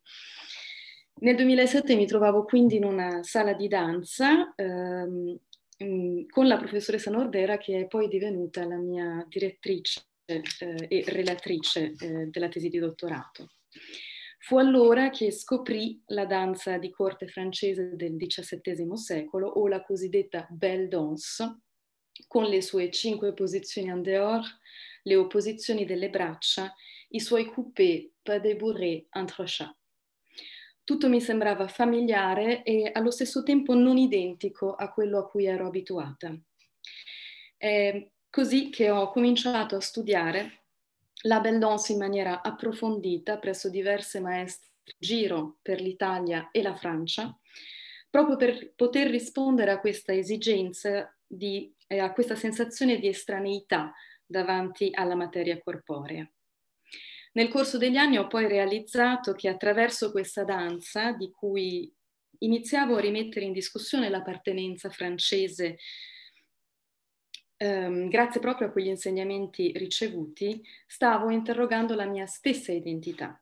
[SPEAKER 7] Nel 2007 mi trovavo quindi in una sala di danza ehm, mm, con la professoressa Nordera che è poi divenuta la mia direttrice eh, e relatrice eh, della tesi di dottorato. Fu allora che scoprì la danza di corte francese del XVII secolo o la cosiddetta belle danse, con le sue cinque posizioni en dehors, le opposizioni delle braccia, i suoi coupé pas de bourré entrechat. Tutto mi sembrava familiare e allo stesso tempo non identico a quello a cui ero abituata. È così che ho cominciato a studiare la belle danse in maniera approfondita presso diverse maestre giro per l'Italia e la Francia, proprio per poter rispondere a questa esigenza di, eh, a questa sensazione di estraneità davanti alla materia corporea. Nel corso degli anni ho poi realizzato che attraverso questa danza, di cui iniziavo a rimettere in discussione l'appartenenza francese, ehm, grazie proprio a quegli insegnamenti ricevuti, stavo interrogando la mia stessa identità.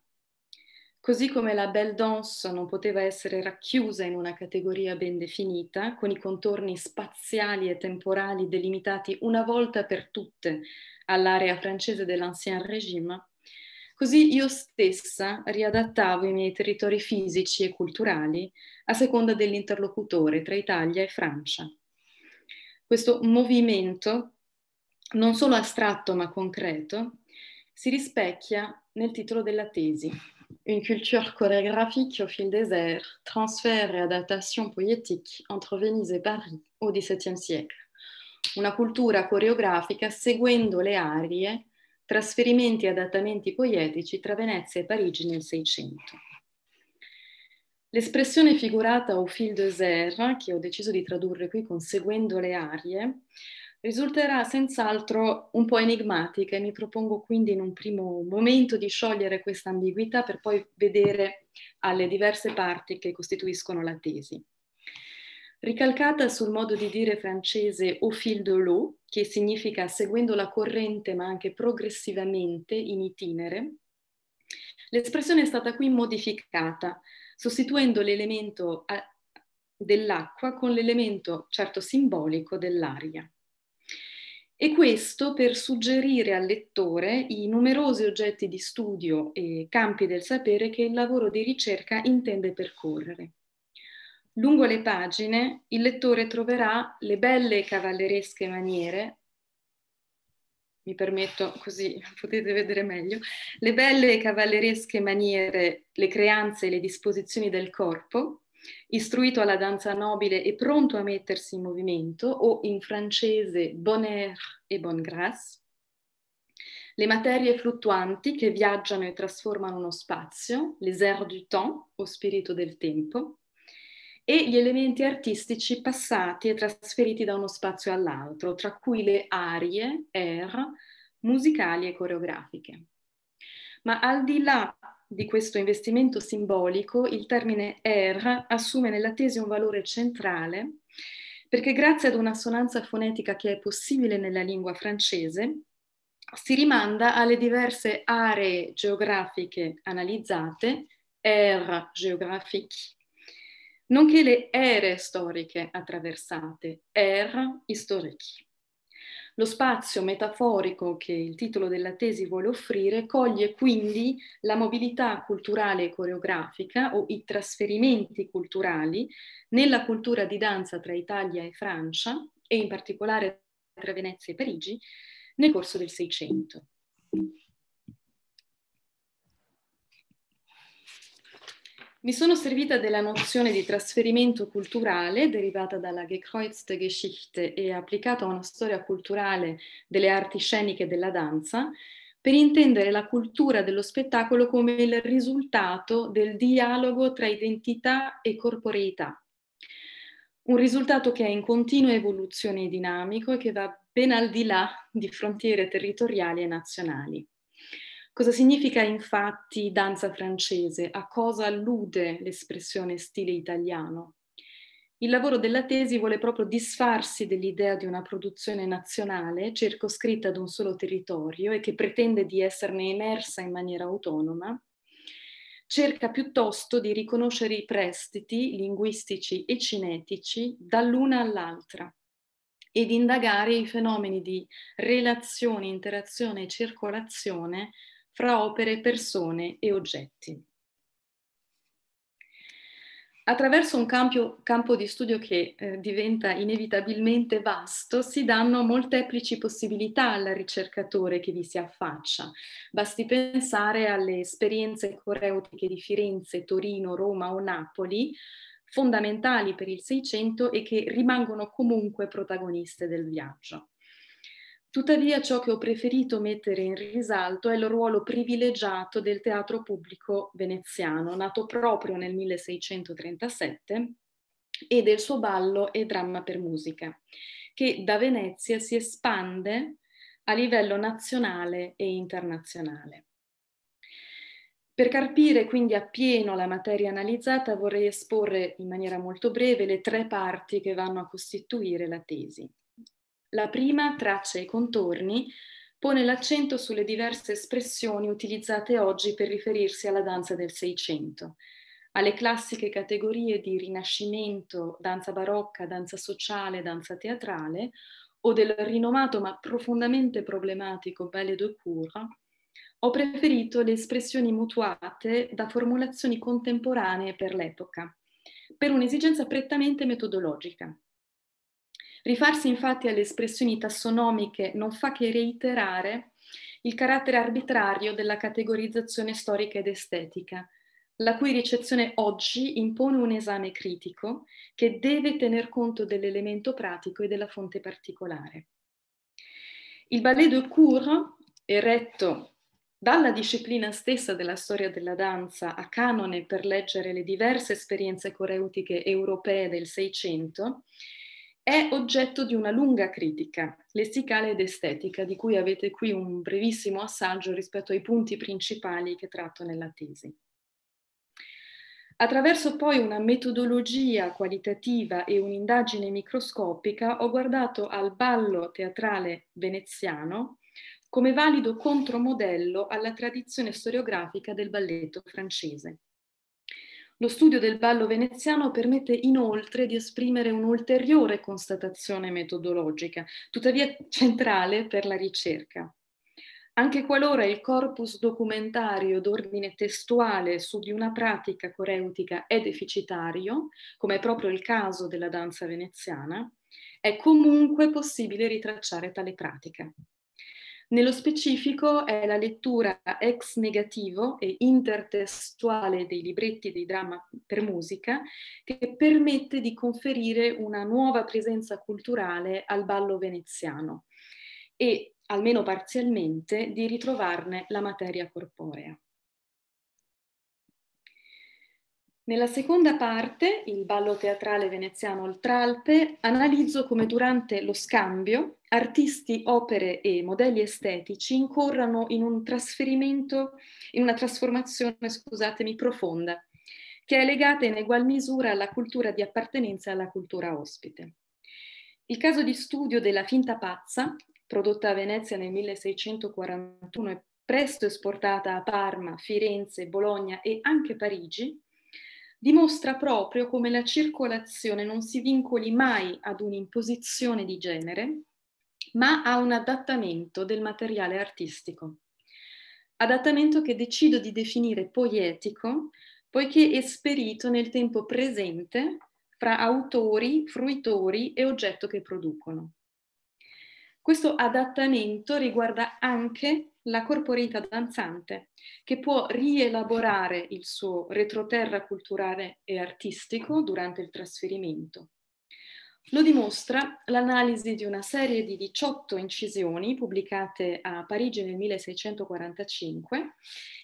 [SPEAKER 7] Così come la belle danse non poteva essere racchiusa in una categoria ben definita, con i contorni spaziali e temporali delimitati una volta per tutte all'area francese dell'Ancien Régime, così io stessa riadattavo i miei territori fisici e culturali a seconda dell'interlocutore tra Italia e Francia. Questo movimento, non solo astratto ma concreto, si rispecchia nel titolo della tesi, une culture chorégraphique au fil des airs, transfert et adaptation poetica entre Venise e Paris au XVII siècle. Una cultura coreografica seguendo le arie, trasferimenti e adattamenti poetici tra Venezia e Parigi nel Seicento. L'espressione figurata au fil des airs, che ho deciso di tradurre qui con seguendo le arie, risulterà senz'altro un po' enigmatica e mi propongo quindi in un primo momento di sciogliere questa ambiguità per poi vedere alle diverse parti che costituiscono la tesi. Ricalcata sul modo di dire francese au fil de l'eau, che significa seguendo la corrente ma anche progressivamente in itinere, l'espressione è stata qui modificata, sostituendo l'elemento dell'acqua con l'elemento certo simbolico dell'aria. E questo per suggerire al lettore i numerosi oggetti di studio e campi del sapere che il lavoro di ricerca intende percorrere. Lungo le pagine il lettore troverà le belle e cavalleresche maniere mi permetto così potete vedere meglio, le belle cavalleresche maniere, le creanze e le disposizioni del corpo, istruito alla danza nobile e pronto a mettersi in movimento, o in francese bonheur e bonne grâce, le materie fluttuanti che viaggiano e trasformano uno spazio, les airs du temps o spirito del tempo, e gli elementi artistici passati e trasferiti da uno spazio all'altro, tra cui le arie, air, musicali e coreografiche. Ma al di là di questo investimento simbolico, il termine er assume nella tesi un valore centrale perché grazie ad un'assonanza fonetica che è possibile nella lingua francese, si rimanda alle diverse aree geografiche analizzate, aire er géographique, nonché le ere storiche attraversate, aire er historique. Lo spazio metaforico che il titolo della tesi vuole offrire coglie quindi la mobilità culturale e coreografica o i trasferimenti culturali nella cultura di danza tra Italia e Francia e in particolare tra Venezia e Parigi nel corso del Seicento. Mi sono servita della nozione di trasferimento culturale derivata dalla gekreuzte Geschichte e applicata a una storia culturale delle arti sceniche della danza per intendere la cultura dello spettacolo come il risultato del dialogo tra identità e corporeità. Un risultato che è in continua evoluzione e dinamico e che va ben al di là di frontiere territoriali e nazionali. Cosa significa infatti danza francese? A cosa allude l'espressione stile italiano? Il lavoro della tesi vuole proprio disfarsi dell'idea di una produzione nazionale circoscritta ad un solo territorio e che pretende di esserne emersa in maniera autonoma. Cerca piuttosto di riconoscere i prestiti linguistici e cinetici dall'una all'altra e di indagare i fenomeni di relazione, interazione e circolazione fra opere, persone e oggetti. Attraverso un campio, campo di studio che eh, diventa inevitabilmente vasto, si danno molteplici possibilità al ricercatore che vi si affaccia. Basti pensare alle esperienze coreutiche di Firenze, Torino, Roma o Napoli, fondamentali per il Seicento e che rimangono comunque protagoniste del viaggio. Tuttavia ciò che ho preferito mettere in risalto è il ruolo privilegiato del teatro pubblico veneziano, nato proprio nel 1637, e del suo ballo e dramma per musica, che da Venezia si espande a livello nazionale e internazionale. Per capire quindi appieno la materia analizzata vorrei esporre in maniera molto breve le tre parti che vanno a costituire la tesi. La prima traccia i contorni, pone l'accento sulle diverse espressioni utilizzate oggi per riferirsi alla danza del Seicento, alle classiche categorie di rinascimento, danza barocca, danza sociale, danza teatrale, o del rinomato ma profondamente problematico Ballet de Cour, ho preferito le espressioni mutuate da formulazioni contemporanee per l'epoca, per un'esigenza prettamente metodologica. Rifarsi infatti alle espressioni tassonomiche non fa che reiterare il carattere arbitrario della categorizzazione storica ed estetica, la cui ricezione oggi impone un esame critico che deve tener conto dell'elemento pratico e della fonte particolare. Il ballet de cour, eretto dalla disciplina stessa della storia della danza a canone per leggere le diverse esperienze coreutiche europee del Seicento, è oggetto di una lunga critica lessicale ed estetica, di cui avete qui un brevissimo assaggio rispetto ai punti principali che tratto nella tesi. Attraverso poi una metodologia qualitativa e un'indagine microscopica ho guardato al ballo teatrale veneziano come valido contromodello alla tradizione storiografica del balletto francese. Lo studio del ballo veneziano permette inoltre di esprimere un'ulteriore constatazione metodologica, tuttavia centrale per la ricerca. Anche qualora il corpus documentario d'ordine testuale su di una pratica coreutica è deficitario, come è proprio il caso della danza veneziana, è comunque possibile ritracciare tale pratica. Nello specifico è la lettura ex negativo e intertestuale dei libretti dei dramma per musica che permette di conferire una nuova presenza culturale al ballo veneziano e, almeno parzialmente, di ritrovarne la materia corporea. Nella seconda parte, il ballo teatrale veneziano Oltralpe, analizzo come durante lo scambio artisti, opere e modelli estetici incorrano in un trasferimento, in una trasformazione, scusatemi, profonda, che è legata in egual misura alla cultura di appartenenza e alla cultura ospite. Il caso di studio della finta pazza, prodotta a Venezia nel 1641 e presto esportata a Parma, Firenze, Bologna e anche Parigi, dimostra proprio come la circolazione non si vincoli mai ad un'imposizione di genere, ma a un adattamento del materiale artistico. Adattamento che decido di definire poietico, poiché è esperito nel tempo presente fra autori, fruitori e oggetto che producono. Questo adattamento riguarda anche la corporeità danzante, che può rielaborare il suo retroterra culturale e artistico durante il trasferimento. Lo dimostra l'analisi di una serie di 18 incisioni pubblicate a Parigi nel 1645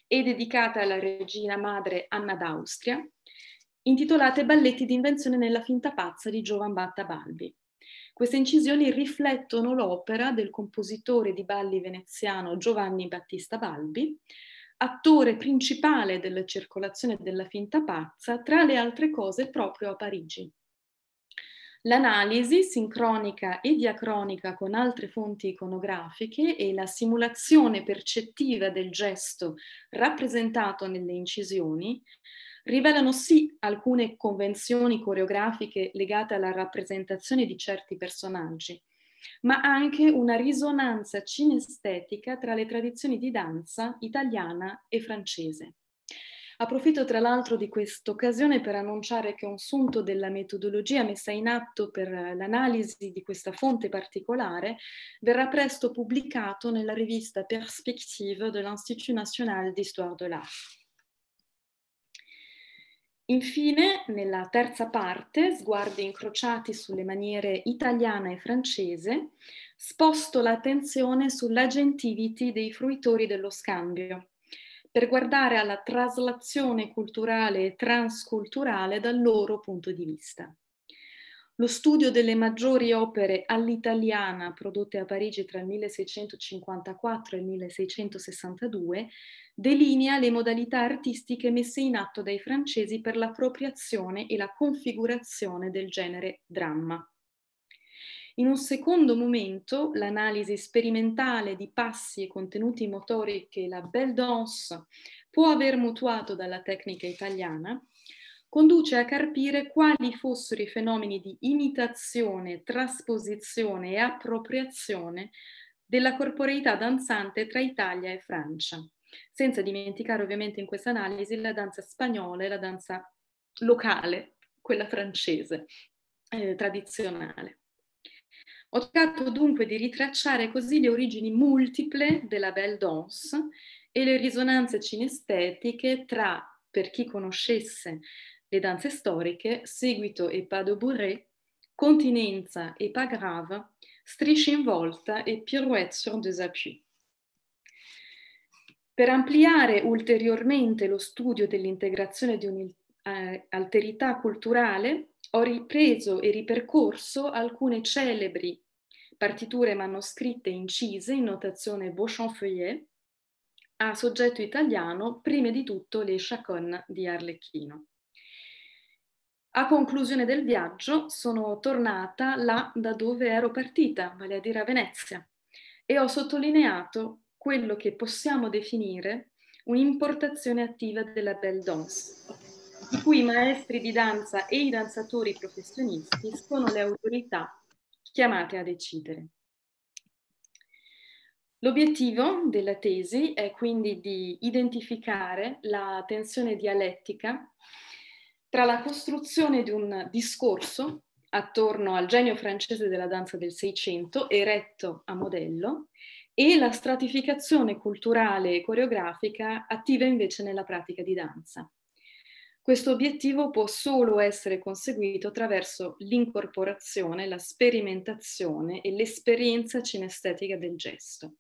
[SPEAKER 7] e dedicate alla regina madre Anna d'Austria, intitolate Balletti d'invenzione nella finta pazza di Giovan Batta Balbi. Queste incisioni riflettono l'opera del compositore di balli veneziano Giovanni Battista Balbi, attore principale della circolazione della finta pazza, tra le altre cose proprio a Parigi. L'analisi sincronica e diacronica con altre fonti iconografiche e la simulazione percettiva del gesto rappresentato nelle incisioni rivelano sì alcune convenzioni coreografiche legate alla rappresentazione di certi personaggi, ma anche una risonanza cinestetica tra le tradizioni di danza italiana e francese. Approfitto tra l'altro di questa occasione per annunciare che un sunto della metodologia messa in atto per l'analisi di questa fonte particolare verrà presto pubblicato nella rivista Perspective dell'Institut National d'Histoire de l'Art. Infine, nella terza parte, sguardi incrociati sulle maniere italiana e francese, sposto l'attenzione sulla gentility dei fruitori dello scambio, per guardare alla traslazione culturale e transculturale dal loro punto di vista. Lo studio delle maggiori opere all'italiana prodotte a Parigi tra il 1654 e il 1662 delinea le modalità artistiche messe in atto dai francesi per l'appropriazione e la configurazione del genere dramma. In un secondo momento, l'analisi sperimentale di passi e contenuti motori che la Belle Danse può aver mutuato dalla tecnica italiana conduce a carpire quali fossero i fenomeni di imitazione, trasposizione e appropriazione della corporeità danzante tra Italia e Francia, senza dimenticare ovviamente in questa analisi la danza spagnola e la danza locale, quella francese, eh, tradizionale. Ho cercato dunque di ritracciare così le origini multiple della belle danse e le risonanze cinestetiche tra, per chi conoscesse le danze storiche, seguito e pas de bourrée, continenza e pas grave, strisce in volta e pirouette sur deux appuis. Per ampliare ulteriormente lo studio dell'integrazione di un'alterità eh, culturale, ho ripreso e ripercorso alcune celebri partiture manoscritte incise in notazione beauchamp Beauchampfeuillet a soggetto italiano, prima di tutto le chaconne di Arlecchino. A conclusione del viaggio sono tornata là da dove ero partita, vale a dire a Venezia, e ho sottolineato quello che possiamo definire un'importazione attiva della belle danse, di cui i maestri di danza e i danzatori professionisti sono le autorità chiamate a decidere. L'obiettivo della tesi è quindi di identificare la tensione dialettica tra la costruzione di un discorso attorno al genio francese della danza del Seicento, eretto a modello, e la stratificazione culturale e coreografica attiva invece nella pratica di danza. Questo obiettivo può solo essere conseguito attraverso l'incorporazione, la sperimentazione e l'esperienza cinestetica del gesto.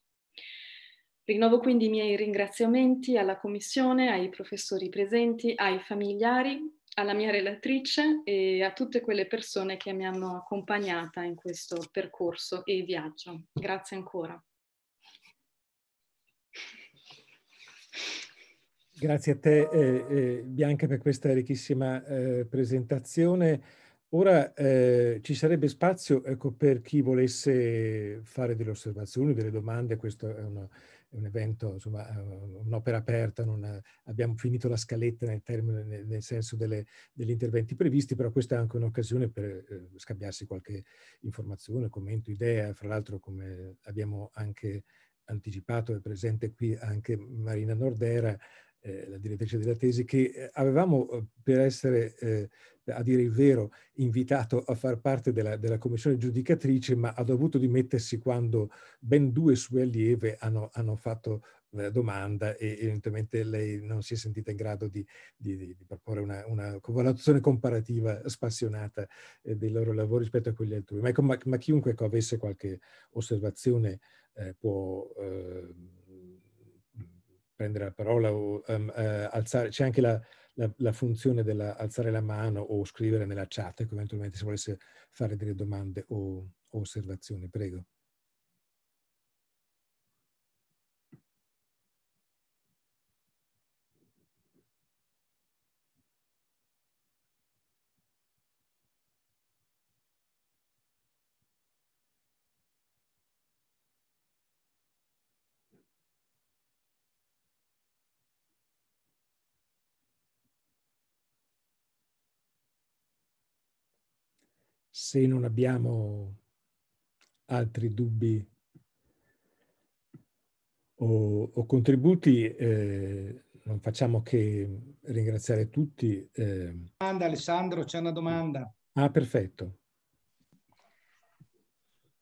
[SPEAKER 7] Rinnovo quindi i miei ringraziamenti alla Commissione, ai professori presenti, ai familiari alla mia relatrice e a tutte quelle persone che mi hanno accompagnata in questo percorso e viaggio. Grazie ancora.
[SPEAKER 1] Grazie a te eh, eh, Bianca per questa ricchissima eh, presentazione. Ora eh, ci sarebbe spazio ecco, per chi volesse fare delle osservazioni, delle domande, questo è una, è un evento, insomma, eh, un'opera aperta, non abbiamo finito la scaletta nel, termine, nel senso delle, degli interventi previsti, però questa è anche un'occasione per eh, scambiarsi qualche informazione, commento, idea. Fra l'altro, come abbiamo anche anticipato, è presente qui anche Marina Nordera, eh, la direttrice della tesi, che eh, avevamo, eh, per essere, eh, a dire il vero, invitato a far parte della, della, commissione giudicatrice, ma ha dovuto dimettersi quando ben due sue allieve hanno, hanno fatto eh, domanda e evidentemente lei non si è sentita in grado di, di, di, proporre una, una, valutazione comparativa spassionata eh, dei loro lavori rispetto a quelli altrui. Ma, ecco, ma, ma chiunque ecco, avesse qualche osservazione può prendere la parola o um, eh, alzare, c'è anche la, la, la funzione dell'alzare la mano o scrivere nella chat, ecco, eventualmente se volesse fare delle domande o, o osservazioni, prego. se non abbiamo altri dubbi o, o contributi, eh, non facciamo che ringraziare tutti. Eh.
[SPEAKER 2] Alessandro, c'è una domanda.
[SPEAKER 1] Ah, perfetto.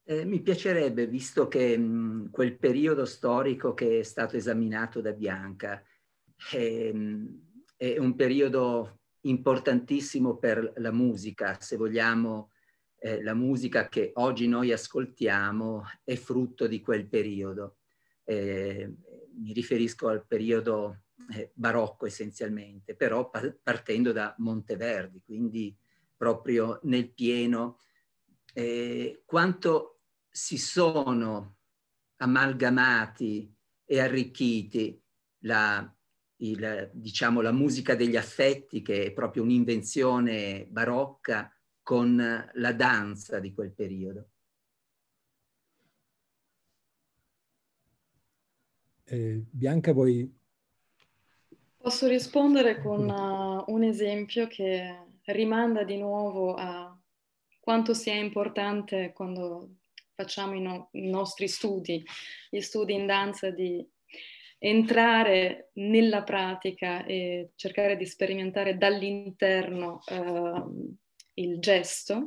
[SPEAKER 2] Eh, mi piacerebbe, visto che mh, mm, quel periodo storico che è stato esaminato da Bianca è, mm, è un periodo importantissimo per la musica, se vogliamo eh, la musica che oggi noi ascoltiamo è frutto di quel periodo. Eh, mi riferisco al periodo eh, barocco essenzialmente, però pa- partendo da Monteverdi, quindi proprio nel pieno, eh, quanto si sono amalgamati e arricchiti la, il, diciamo, la musica degli affetti, che è proprio un'invenzione barocca, con eh, la danza di quel periodo.
[SPEAKER 1] Eh, Bianca, vuoi...
[SPEAKER 2] Posso rispondere
[SPEAKER 7] con uh, un esempio che rimanda di nuovo a quanto sia importante quando facciamo i, no- i nostri studi, gli studi in danza, di entrare nella pratica e cercare di sperimentare dall'interno uh, il gesto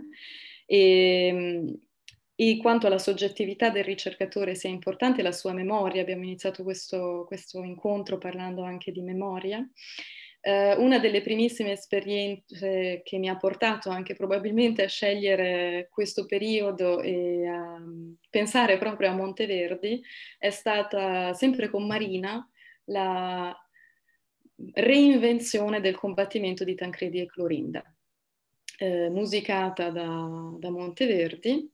[SPEAKER 7] e, ehm, e quanto alla soggettività del ricercatore sia importante, la sua memoria, abbiamo iniziato questo, questo incontro parlando anche di memoria. Eh, una delle primissime esperienze che mi ha portato anche probabilmente a scegliere questo periodo e a pensare proprio a Monteverdi è stata sempre con Marina la reinvenzione del combattimento di Tancredi e Clorinda eh, musicata da, da Monteverdi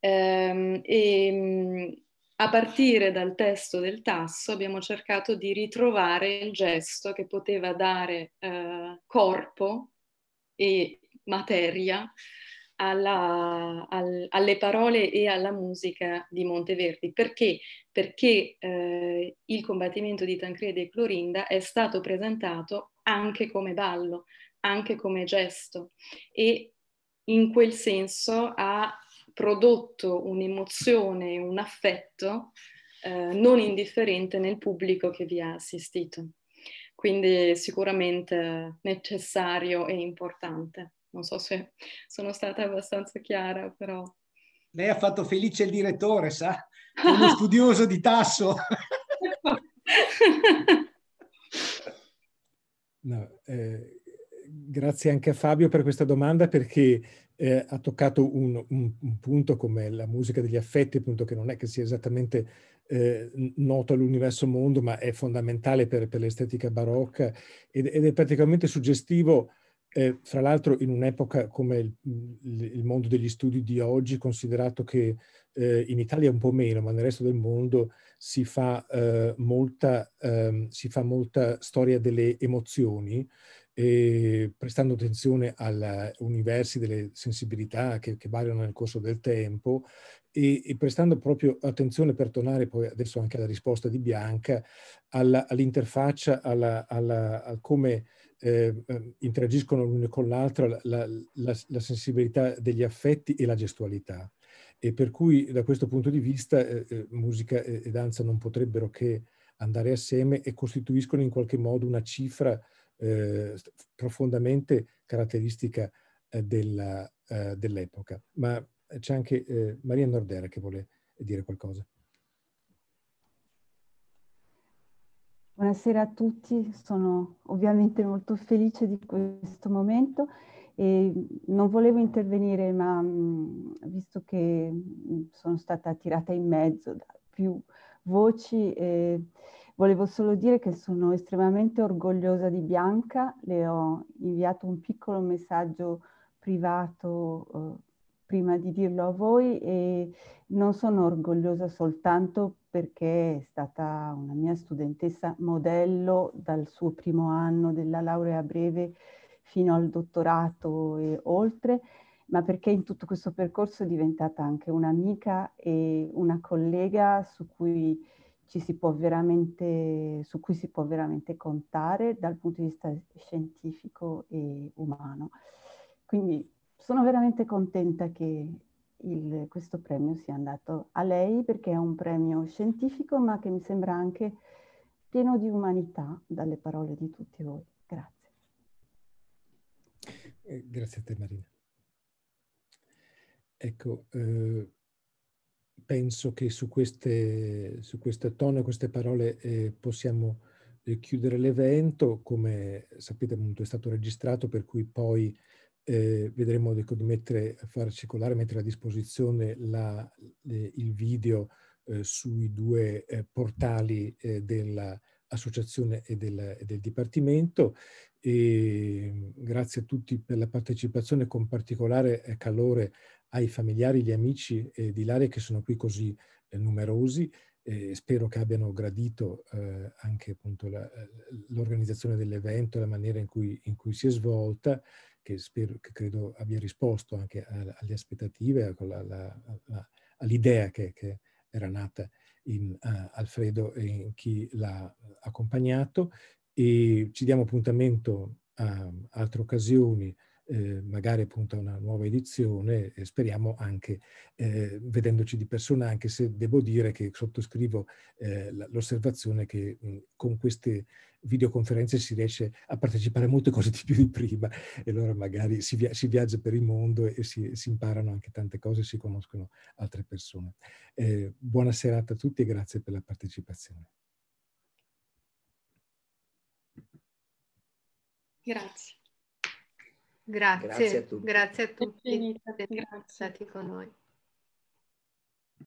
[SPEAKER 7] ehm, e mm, a partire dal testo del tasso abbiamo cercato di ritrovare il gesto che poteva dare eh, corpo e materia alla, al, alle parole e alla musica di Monteverdi. Perché? Perché eh, il combattimento di Tancredi e Clorinda è stato presentato anche come ballo, anche come gesto e in quel senso ha prodotto un'emozione, un affetto eh, non indifferente nel pubblico che vi ha assistito. Quindi sicuramente necessario e importante. Non so se sono stata abbastanza chiara, però...
[SPEAKER 6] Lei ha fatto felice il direttore, sa? Uno studioso di Tasso.
[SPEAKER 1] no, eh, grazie anche a Fabio per questa domanda perché eh, ha toccato un, un, un, punto come la musica degli affetti, appunto che non è che sia esattamente eh, noto all'universo mondo, ma è fondamentale per, per l'estetica barocca ed, ed, è particolarmente suggestivo, eh, fra l'altro in un'epoca come il, il, mondo degli studi di oggi, considerato che eh, in Italia un po' meno, ma nel resto del mondo si fa, eh, molta, ehm, si fa molta storia delle emozioni e prestando attenzione agli universi delle sensibilità che, che, variano nel corso del tempo e, e, prestando proprio attenzione per tornare poi adesso anche alla risposta di Bianca all'interfaccia, all al come eh, eh interagiscono l'uno con l'altro la, la, la sensibilità degli affetti e la gestualità. E per cui da questo punto di vista eh, eh musica e, e danza non potrebbero che andare assieme e costituiscono in qualche modo una cifra eh, profondamente caratteristica eh, eh dell'epoca. Eh, dell Ma c'è anche eh, Maria Nordera che vuole dire qualcosa.
[SPEAKER 8] Buonasera a tutti, sono ovviamente molto felice di questo momento e non volevo intervenire ma mm, visto che mm, sono stata tirata in mezzo da più voci eh, Volevo solo dire che sono estremamente orgogliosa di Bianca, le ho inviato un piccolo messaggio privato eh, prima di dirlo a voi e non sono orgogliosa soltanto perché è stata una mia studentessa modello dal suo primo anno della laurea breve fino al dottorato e oltre, ma perché in tutto questo percorso è diventata anche un'amica e una collega su cui ci si può veramente, su cui si può veramente contare dal punto di vista scientifico e umano. Quindi sono veramente contenta che il, questo premio sia andato a lei perché è un premio scientifico ma che mi sembra anche pieno di umanità dalle parole di tutti voi. Grazie.
[SPEAKER 1] Eh, grazie a te Marina. Ecco, eh penso che su queste, su queste tone, queste parole eh, possiamo eh, chiudere l'evento. Come sapete appunto è stato registrato per cui poi eh, vedremo ecco, di mettere, far circolare, mettere a disposizione la, il video eh, sui due eh, portali eh, dell'associazione e del, del Dipartimento. E grazie a tutti per la partecipazione con particolare calore ai familiari, gli amici eh, di Ilaria che sono qui così eh, numerosi. Eh, spero che abbiano gradito eh, anche appunto eh, l'organizzazione dell'evento, la maniera in cui, in cui, si è svolta, che, spero, che credo abbia risposto anche a, alle aspettative, all'idea che, che, era nata in uh, Alfredo e in chi l'ha accompagnato. E ci diamo appuntuntamento a altre occasioni eh, magari appunto a una nuova edizione, eh, speriamo anche eh, vedendoci di persona, anche se devo dire che sottoscrivo eh, l'osservazione che mh, mm, con queste videoconferenze si riesce a partecipare a molte cose di più di prima e allora magari si, via si viaggia per il mondo e si, si, imparano anche tante cose, si conoscono altre persone. Eh, buona serata a tutti e grazie per la partecipazione.
[SPEAKER 3] Grazie. Grazie, grazie a tutti. Grazie a tutti per essere stati con noi.